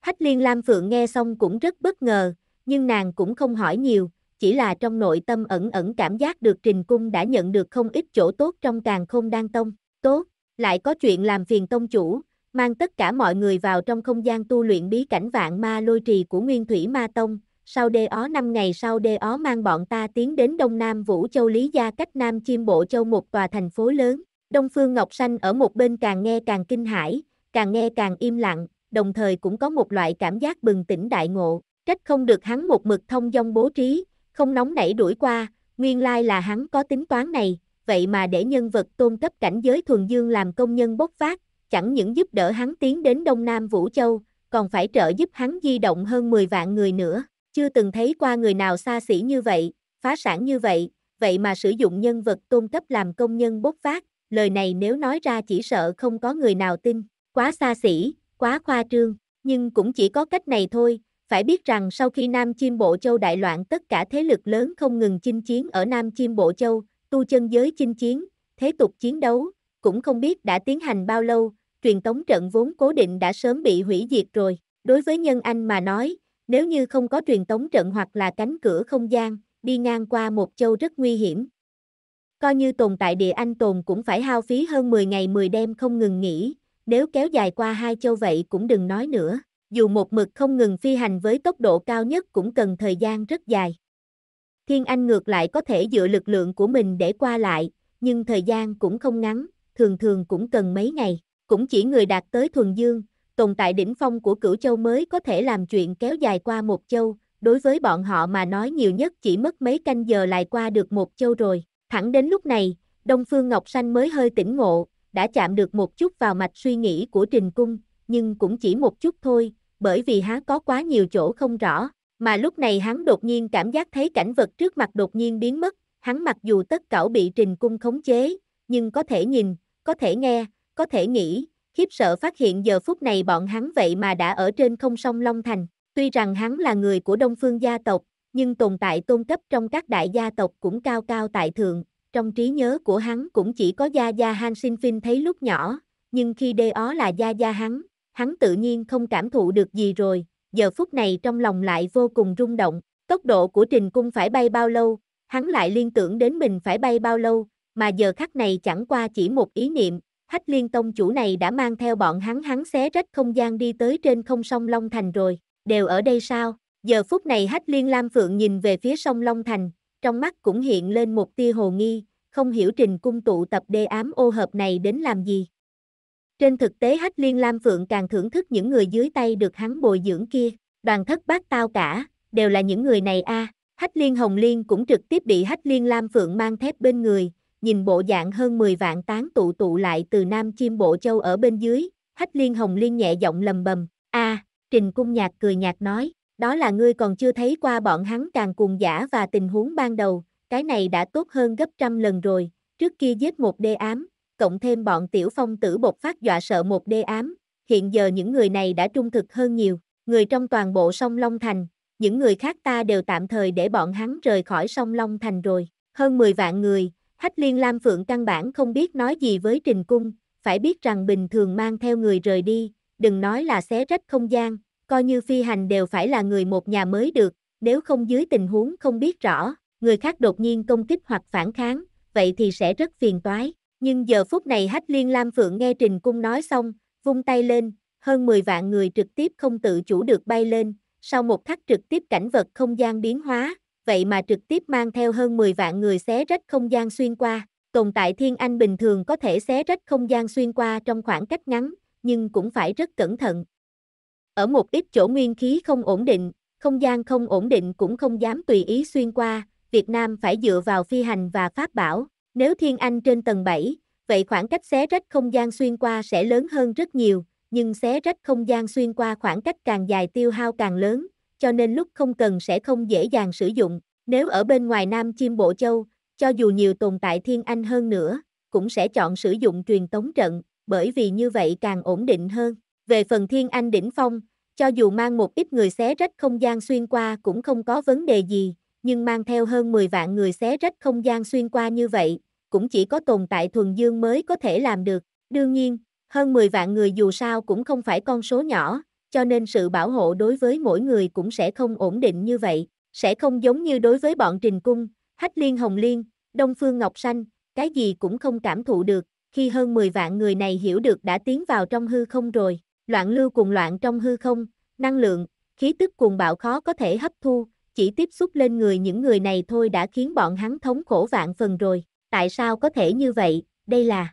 Hách liên Lam Phượng nghe xong cũng rất bất ngờ, nhưng nàng cũng không hỏi nhiều, chỉ là trong nội tâm ẩn ẩn cảm giác được Trình Cung đã nhận được không ít chỗ tốt trong càng không đan tông, tốt, lại có chuyện làm phiền tông chủ, mang tất cả mọi người vào trong không gian tu luyện bí cảnh vạn ma lôi trì của Nguyên Thủy Ma Tông, sau đê ó năm ngày sau đê ó mang bọn ta tiến đến Đông Nam Vũ Châu Lý Gia cách Nam Chiêm Bộ Châu một tòa thành phố lớn, Đông Phương Ngọc xanh ở một bên càng nghe càng kinh hãi, càng nghe càng im lặng, đồng thời cũng có một loại cảm giác bừng tỉnh đại ngộ, trách không được hắn một mực thông dong bố trí, không nóng nảy đuổi qua, nguyên lai là hắn có tính toán này, vậy mà để nhân vật tôn cấp cảnh giới thuần dương làm công nhân bốc phát, chẳng những giúp đỡ hắn tiến đến Đông Nam Vũ Châu, còn phải trợ giúp hắn di động hơn 10 vạn người nữa, chưa từng thấy qua người nào xa xỉ như vậy, phá sản như vậy, vậy mà sử dụng nhân vật tôn cấp làm công nhân bốc phát, lời này nếu nói ra chỉ sợ không có người nào tin quá xa xỉ, quá khoa trương, nhưng cũng chỉ có cách này thôi, phải biết rằng sau khi Nam Chim Bộ Châu đại loạn tất cả thế lực lớn không ngừng chinh chiến ở Nam Chim Bộ Châu, tu chân giới chinh chiến, thế tục chiến đấu, cũng không biết đã tiến hành bao lâu, truyền tống trận vốn cố định đã sớm bị hủy diệt rồi. Đối với nhân anh mà nói, nếu như không có truyền tống trận hoặc là cánh cửa không gian, đi ngang qua một châu rất nguy hiểm. Coi như tồn tại địa anh tồn cũng phải hao phí hơn 10 ngày 10 đêm không ngừng nghỉ, nếu kéo dài qua hai châu vậy cũng đừng nói nữa, dù một mực không ngừng phi hành với tốc độ cao nhất cũng cần thời gian rất dài. Thiên Anh ngược lại có thể dựa lực lượng của mình để qua lại, nhưng thời gian cũng không ngắn, thường thường cũng cần mấy ngày, cũng chỉ người đạt tới thuần dương, tồn tại đỉnh phong của cửu châu mới có thể làm chuyện kéo dài qua một châu, đối với bọn họ mà nói nhiều nhất chỉ mất mấy canh giờ lại qua được một châu rồi, thẳng đến lúc này, Đông Phương Ngọc sanh mới hơi tỉnh ngộ, đã chạm được một chút vào mạch suy nghĩ của Trình Cung, nhưng cũng chỉ một chút thôi, bởi vì hắn có quá nhiều chỗ không rõ, mà lúc này hắn đột nhiên cảm giác thấy cảnh vật trước mặt đột nhiên biến mất, hắn mặc dù tất cả bị Trình Cung khống chế, nhưng có thể nhìn, có thể nghe, có thể nghĩ, khiếp sợ phát hiện giờ phút này bọn hắn vậy mà đã ở trên không sông Long Thành, tuy rằng hắn là người của Đông Phương gia tộc, nhưng tồn tại tôn cấp trong các đại gia tộc cũng cao cao tại thượng, trong trí nhớ của hắn cũng chỉ có Gia Gia Han Sinh Phin thấy lúc nhỏ, nhưng khi đê ó là Gia Gia hắn, hắn tự nhiên không cảm thụ được gì rồi, giờ phút này trong lòng lại vô cùng rung động, tốc độ của Trình Cung phải bay bao lâu, hắn lại liên tưởng đến mình phải bay bao lâu, mà giờ khắc này chẳng qua chỉ một ý niệm, Hách liên tông chủ này đã mang theo bọn hắn hắn xé rách không gian đi tới trên không sông Long Thành rồi, đều ở đây sao? Giờ phút này Hách liên Lam Phượng nhìn về phía sông Long Thành, trong mắt cũng hiện lên một tia hồ nghi, không hiểu trình cung tụ tập đê ám ô hợp này đến làm gì. Trên thực tế Hách Liên Lam Phượng càng thưởng thức những người dưới tay được hắn bồi dưỡng kia, đoàn thất bát tao cả, đều là những người này a. À. Hách Liên Hồng Liên cũng trực tiếp bị Hách Liên Lam Phượng mang thép bên người, nhìn bộ dạng hơn 10 vạn tán tụ tụ lại từ Nam Chim Bộ Châu ở bên dưới, Hách Liên Hồng Liên nhẹ giọng lầm bầm, a, à, Trình Cung Nhạc cười nhạt nói, đó là ngươi còn chưa thấy qua bọn hắn càng cuồng giả và tình huống ban đầu, cái này đã tốt hơn gấp trăm lần rồi, trước kia giết một đê ám, cộng thêm bọn tiểu phong tử bột phát dọa sợ một đê ám, hiện giờ những người này đã trung thực hơn nhiều, người trong toàn bộ sông Long Thành, những người khác ta đều tạm thời để bọn hắn rời khỏi sông Long Thành rồi, hơn 10 vạn người, Hách Liên Lam Phượng căn bản không biết nói gì với Trình Cung, phải biết rằng bình thường mang theo người rời đi, đừng nói là xé rách không gian, coi như phi hành đều phải là người một nhà mới được, nếu không dưới tình huống không biết rõ, người khác đột nhiên công kích hoặc phản kháng, vậy thì sẽ rất phiền toái. Nhưng giờ phút này Hách Liên Lam Phượng nghe Trình Cung nói xong, vung tay lên, hơn 10 vạn người trực tiếp không tự chủ được bay lên, sau một khắc trực tiếp cảnh vật không gian biến hóa, vậy mà trực tiếp mang theo hơn 10 vạn người xé rách không gian xuyên qua. Tồn tại Thiên Anh bình thường có thể xé rách không gian xuyên qua trong khoảng cách ngắn, nhưng cũng phải rất cẩn thận, ở một ít chỗ nguyên khí không ổn định, không gian không ổn định cũng không dám tùy ý xuyên qua, Việt Nam phải dựa vào phi hành và pháp bảo, nếu Thiên Anh trên tầng 7, vậy khoảng cách xé rách không gian xuyên qua sẽ lớn hơn rất nhiều, nhưng xé rách không gian xuyên qua khoảng cách càng dài tiêu hao càng lớn, cho nên lúc không cần sẽ không dễ dàng sử dụng, nếu ở bên ngoài Nam Chim Bộ Châu, cho dù nhiều tồn tại Thiên Anh hơn nữa, cũng sẽ chọn sử dụng truyền tống trận, bởi vì như vậy càng ổn định hơn. Về phần Thiên Anh đỉnh phong, cho dù mang một ít người xé rách không gian xuyên qua cũng không có vấn đề gì, nhưng mang theo hơn 10 vạn người xé rách không gian xuyên qua như vậy, cũng chỉ có tồn tại thuần dương mới có thể làm được. Đương nhiên, hơn 10 vạn người dù sao cũng không phải con số nhỏ, cho nên sự bảo hộ đối với mỗi người cũng sẽ không ổn định như vậy, sẽ không giống như đối với bọn Trình Cung, Hách Liên Hồng Liên, Đông Phương Ngọc Xanh, cái gì cũng không cảm thụ được, khi hơn 10 vạn người này hiểu được đã tiến vào trong hư không rồi, loạn lưu cùng loạn trong hư không, năng lượng, khí tức cuồng bạo khó có thể hấp thu, chỉ tiếp xúc lên người những người này thôi đã khiến bọn hắn thống khổ vạn phần rồi. Tại sao có thể như vậy, đây là...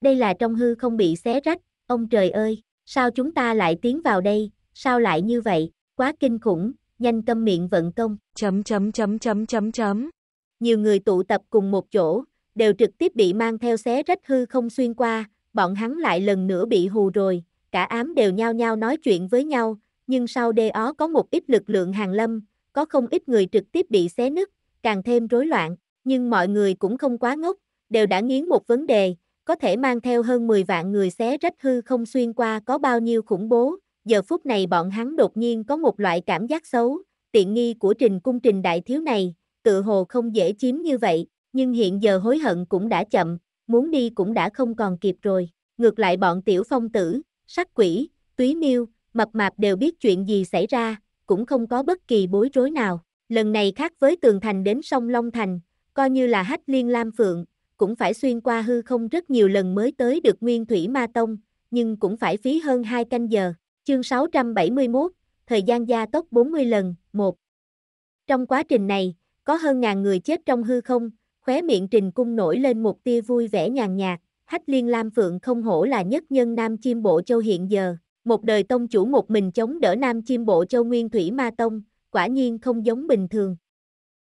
Đây là trong hư không bị xé rách, ông trời ơi, sao chúng ta lại tiến vào đây, sao lại như vậy, quá kinh khủng, nhanh tâm miệng vận công. Chấm chấm chấm chấm chấm chấm. Nhiều người tụ tập cùng một chỗ, đều trực tiếp bị mang theo xé rách hư không xuyên qua, bọn hắn lại lần nữa bị hù rồi, cả ám đều nhao nhao nói chuyện với nhau, nhưng sau đê ó có một ít lực lượng hàng lâm, có không ít người trực tiếp bị xé nứt, càng thêm rối loạn, nhưng mọi người cũng không quá ngốc, đều đã nghiến một vấn đề, có thể mang theo hơn 10 vạn người xé rách hư không xuyên qua có bao nhiêu khủng bố, giờ phút này bọn hắn đột nhiên có một loại cảm giác xấu, tiện nghi của trình cung trình đại thiếu này, tự hồ không dễ chiếm như vậy, nhưng hiện giờ hối hận cũng đã chậm, muốn đi cũng đã không còn kịp rồi, ngược lại bọn tiểu phong tử, sắc quỷ, túy miêu, mập mạp đều biết chuyện gì xảy ra, cũng không có bất kỳ bối rối nào. Lần này khác với tường thành đến sông Long Thành, coi như là hách liên lam phượng, cũng phải xuyên qua hư không rất nhiều lần mới tới được nguyên thủy ma tông, nhưng cũng phải phí hơn 2 canh giờ. Chương 671, thời gian gia tốc 40 lần, 1. Trong quá trình này, có hơn ngàn người chết trong hư không, khóe miệng trình cung nổi lên một tia vui vẻ nhàn nhạt, Hách liên lam phượng không hổ là nhất nhân Nam Chim Bộ Châu hiện giờ, một đời tông chủ một mình chống đỡ Nam Chim Bộ Châu Nguyên Thủy Ma Tông, quả nhiên không giống bình thường.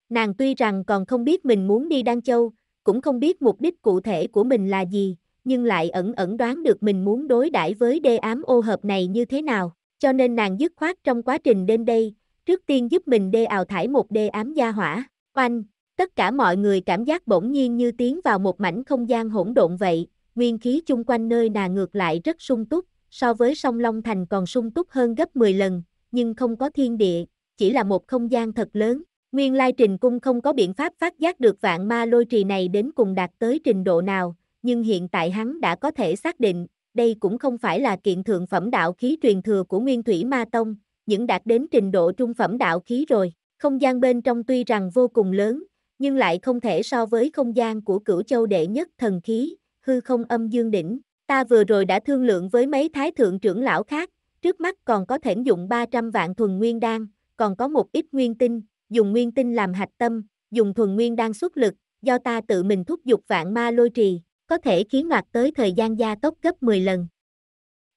Nàng tuy rằng còn không biết mình muốn đi Đan Châu, cũng không biết mục đích cụ thể của mình là gì, nhưng lại ẩn ẩn đoán được mình muốn đối đãi với đê ám ô hợp này như thế nào, cho nên nàng dứt khoát trong quá trình đến đây, trước tiên giúp mình đê ảo thải một đê ám gia hỏa, oanh, Tất cả mọi người cảm giác bỗng nhiên như tiến vào một mảnh không gian hỗn độn vậy, nguyên khí chung quanh nơi nà ngược lại rất sung túc, so với sông Long Thành còn sung túc hơn gấp 10 lần, nhưng không có thiên địa, chỉ là một không gian thật lớn. Nguyên lai trình cung không có biện pháp phát giác được vạn ma lôi trì này đến cùng đạt tới trình độ nào, nhưng hiện tại hắn đã có thể xác định, đây cũng không phải là kiện thượng phẩm đạo khí truyền thừa của Nguyên Thủy Ma Tông, những đạt đến trình độ trung phẩm đạo khí rồi. Không gian bên trong tuy rằng vô cùng lớn, nhưng lại không thể so với không gian của cửu châu đệ nhất thần khí, hư không âm dương đỉnh. Ta vừa rồi đã thương lượng với mấy thái thượng trưởng lão khác, trước mắt còn có thể dụng 300 vạn thuần nguyên đan, còn có một ít nguyên tinh, dùng nguyên tinh làm hạch tâm, dùng thuần nguyên đan xuất lực, do ta tự mình thúc giục vạn ma lôi trì, có thể khiến ngoặt tới thời gian gia tốc gấp 10 lần.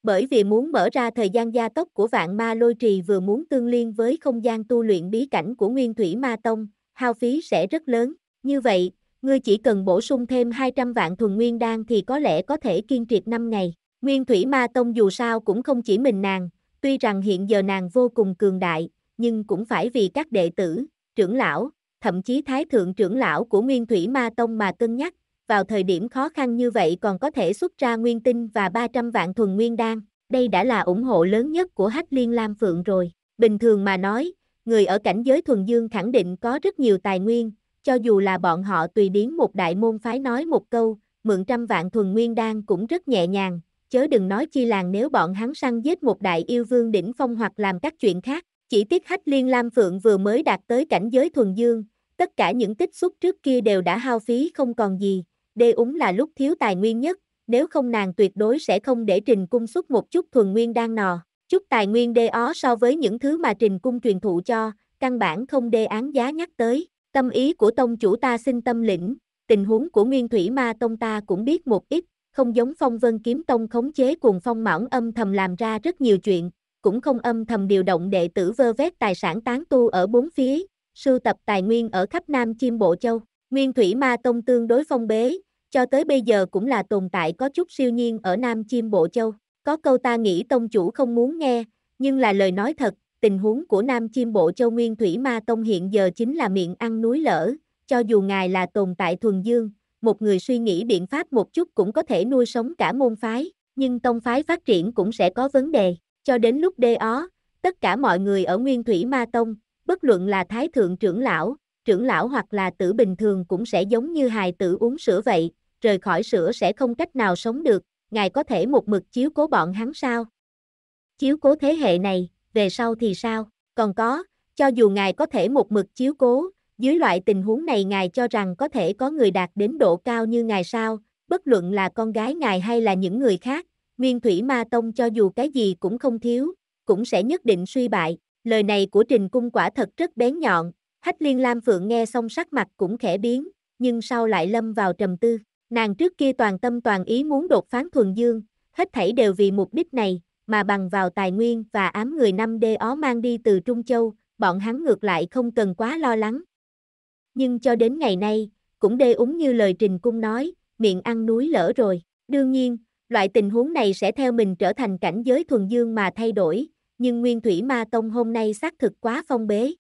Bởi vì muốn mở ra thời gian gia tốc của vạn ma lôi trì vừa muốn tương liên với không gian tu luyện bí cảnh của nguyên thủy ma tông, hao phí sẽ rất lớn. Như vậy, ngươi chỉ cần bổ sung thêm 200 vạn thuần nguyên đan thì có lẽ có thể kiên trì 5 ngày. Nguyên Thủy Ma Tông dù sao cũng không chỉ mình nàng, tuy rằng hiện giờ nàng vô cùng cường đại, nhưng cũng phải vì các đệ tử, trưởng lão, thậm chí thái thượng trưởng lão của Nguyên Thủy Ma Tông mà cân nhắc, vào thời điểm khó khăn như vậy còn có thể xuất ra nguyên tinh và 300 vạn thuần nguyên đan, đây đã là ủng hộ lớn nhất của Hách Liên Lam Phượng rồi. Bình thường mà nói, người ở cảnh giới thuần dương khẳng định có rất nhiều tài nguyên, cho dù là bọn họ tùy điếm một đại môn phái nói một câu, mượn trăm vạn thuần nguyên đan cũng rất nhẹ nhàng, chớ đừng nói chi làng nếu bọn hắn săn giết một đại yêu vương đỉnh phong hoặc làm các chuyện khác, chỉ tiếc hách liên lam phượng vừa mới đạt tới cảnh giới thuần dương, tất cả những tích xúc trước kia đều đã hao phí không còn gì, đê úng là lúc thiếu tài nguyên nhất, nếu không nàng tuyệt đối sẽ không để trình cung xuất một chút thuần nguyên đan nò. Chút tài nguyên đê ó so với những thứ mà trình cung truyền thụ cho, căn bản không đê án giá nhắc tới. Tâm ý của tông chủ ta xin tâm lĩnh, tình huống của nguyên thủy ma tông ta cũng biết một ít, không giống phong vân kiếm tông khống chế cùng phong mỏng âm thầm làm ra rất nhiều chuyện, cũng không âm thầm điều động đệ tử vơ vét tài sản tán tu ở bốn phía, sưu tập tài nguyên ở khắp Nam Chiêm Bộ Châu. Nguyên Thủy Ma Tông tương đối phong bế, cho tới bây giờ cũng là tồn tại có chút siêu nhiên ở Nam Chiêm Bộ Châu. Có câu ta nghĩ tông chủ không muốn nghe, nhưng là lời nói thật, tình huống của Nam chim Bộ Châu Nguyên Thủy Ma Tông hiện giờ chính là miệng ăn núi lở, cho dù ngài là tồn tại thuần dương, một người suy nghĩ biện pháp một chút cũng có thể nuôi sống cả môn phái, nhưng tông phái phát triển cũng sẽ có vấn đề, cho đến lúc đê ó, tất cả mọi người ở Nguyên Thủy Ma Tông, bất luận là Thái Thượng trưởng lão, trưởng lão hoặc là tử bình thường cũng sẽ giống như hài tử uống sữa vậy, rời khỏi sữa sẽ không cách nào sống được, ngài có thể một mực chiếu cố bọn hắn sao? Chiếu cố thế hệ này, về sau thì sao? Còn có, cho dù ngài có thể một mực chiếu cố, dưới loại tình huống này ngài cho rằng có thể có người đạt đến độ cao như ngài sao, bất luận là con gái ngài hay là những người khác, Nguyên Thủy Ma Tông cho dù cái gì cũng không thiếu, cũng sẽ nhất định suy bại. Lời này của Trình Cung quả thật rất bén nhọn, Hách Liên Lam Phượng nghe xong sắc mặt cũng khẽ biến, nhưng sau lại lâm vào trầm tư. Nàng trước kia toàn tâm toàn ý muốn đột phán thuần dương, hết thảy đều vì mục đích này, mà bằng vào tài nguyên và ám người năm đê ó mang đi từ Trung Châu, bọn hắn ngược lại không cần quá lo lắng. Nhưng cho đến ngày nay, cũng đê úng như lời Trình Cung nói, miệng ăn núi lỡ rồi. Đương nhiên, loại tình huống này sẽ theo mình trở thành cảnh giới thuần dương mà thay đổi, nhưng Nguyên Thủy Ma Tông hôm nay xác thực quá phong bế.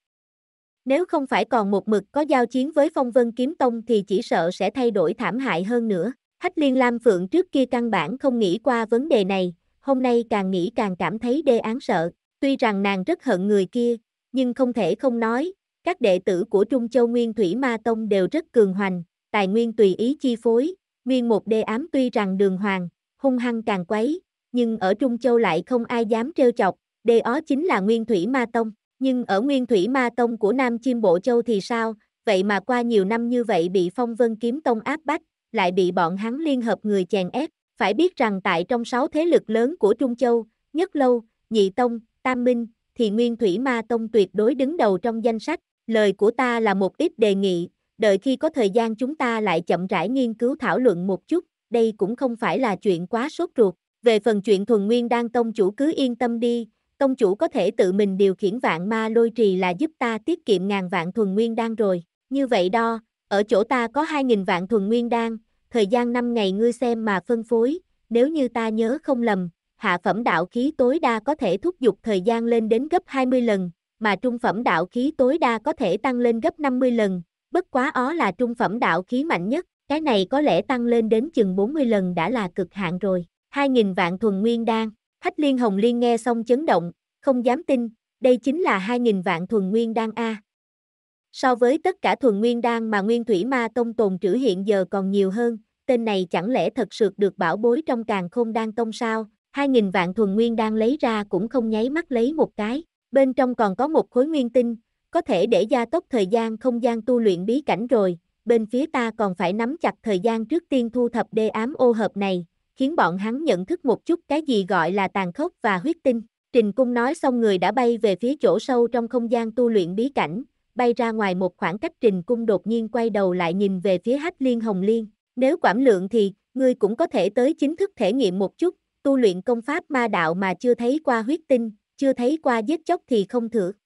Nếu không phải còn một mực có giao chiến với phong vân kiếm tông thì chỉ sợ sẽ thay đổi thảm hại hơn nữa. Hách liên lam phượng trước kia căn bản không nghĩ qua vấn đề này, hôm nay càng nghĩ càng cảm thấy đê án sợ. Tuy rằng nàng rất hận người kia, nhưng không thể không nói, các đệ tử của Trung Châu Nguyên Thủy Ma Tông đều rất cường hoành, tài nguyên tùy ý chi phối, nguyên một đê ám tuy rằng đường hoàng, hung hăng càng quấy, nhưng ở Trung Châu lại không ai dám trêu chọc, đê ó chính là Nguyên Thủy Ma Tông. Nhưng ở nguyên thủy ma tông của Nam Chim Bộ Châu thì sao, vậy mà qua nhiều năm như vậy bị phong vân kiếm tông áp bách, lại bị bọn hắn liên hợp người chèn ép, phải biết rằng tại trong sáu thế lực lớn của Trung Châu, Nhất Lâu, Nhị Tông, Tam Minh, thì Nguyên Thủy Ma Tông tuyệt đối đứng đầu trong danh sách, lời của ta là một ít đề nghị, đợi khi có thời gian chúng ta lại chậm rãi nghiên cứu thảo luận một chút, đây cũng không phải là chuyện quá sốt ruột, về phần chuyện thuần nguyên đang tông chủ cứ yên tâm đi, tông chủ có thể tự mình điều khiển vạn ma lôi trì là giúp ta tiết kiệm ngàn vạn thuần nguyên đan rồi. Như vậy đo, ở chỗ ta có 2.000 vạn thuần nguyên đan, thời gian 5 ngày ngươi xem mà phân phối, nếu như ta nhớ không lầm, hạ phẩm đạo khí tối đa có thể thúc giục thời gian lên đến gấp 20 lần, mà trung phẩm đạo khí tối đa có thể tăng lên gấp 50 lần, bất quá ó là trung phẩm đạo khí mạnh nhất, cái này có lẽ tăng lên đến chừng 40 lần đã là cực hạn rồi. 2.000 vạn thuần nguyên đan Hách liên hồng liên nghe xong chấn động, không dám tin, đây chính là 2.000 vạn thuần nguyên đan A. So với tất cả thuần nguyên đan mà nguyên thủy ma tông tồn trữ hiện giờ còn nhiều hơn, tên này chẳng lẽ thật sự được bảo bối trong càng không đan tông sao, 2.000 vạn thuần nguyên đan lấy ra cũng không nháy mắt lấy một cái, bên trong còn có một khối nguyên tinh, có thể để gia tốc thời gian không gian tu luyện bí cảnh rồi, bên phía ta còn phải nắm chặt thời gian trước tiên thu thập đê ám ô hợp này, khiến bọn hắn nhận thức một chút cái gì gọi là tàn khốc và huyết tinh. Trình Cung nói xong người đã bay về phía chỗ sâu trong không gian tu luyện bí cảnh, bay ra ngoài một khoảng cách Trình Cung đột nhiên quay đầu lại nhìn về phía Hách Liên Hồng Liên. Nếu quản lượng thì, ngươi cũng có thể tới chính thức thể nghiệm một chút, tu luyện công pháp ma đạo mà chưa thấy qua huyết tinh, chưa thấy qua giết chóc thì không thử.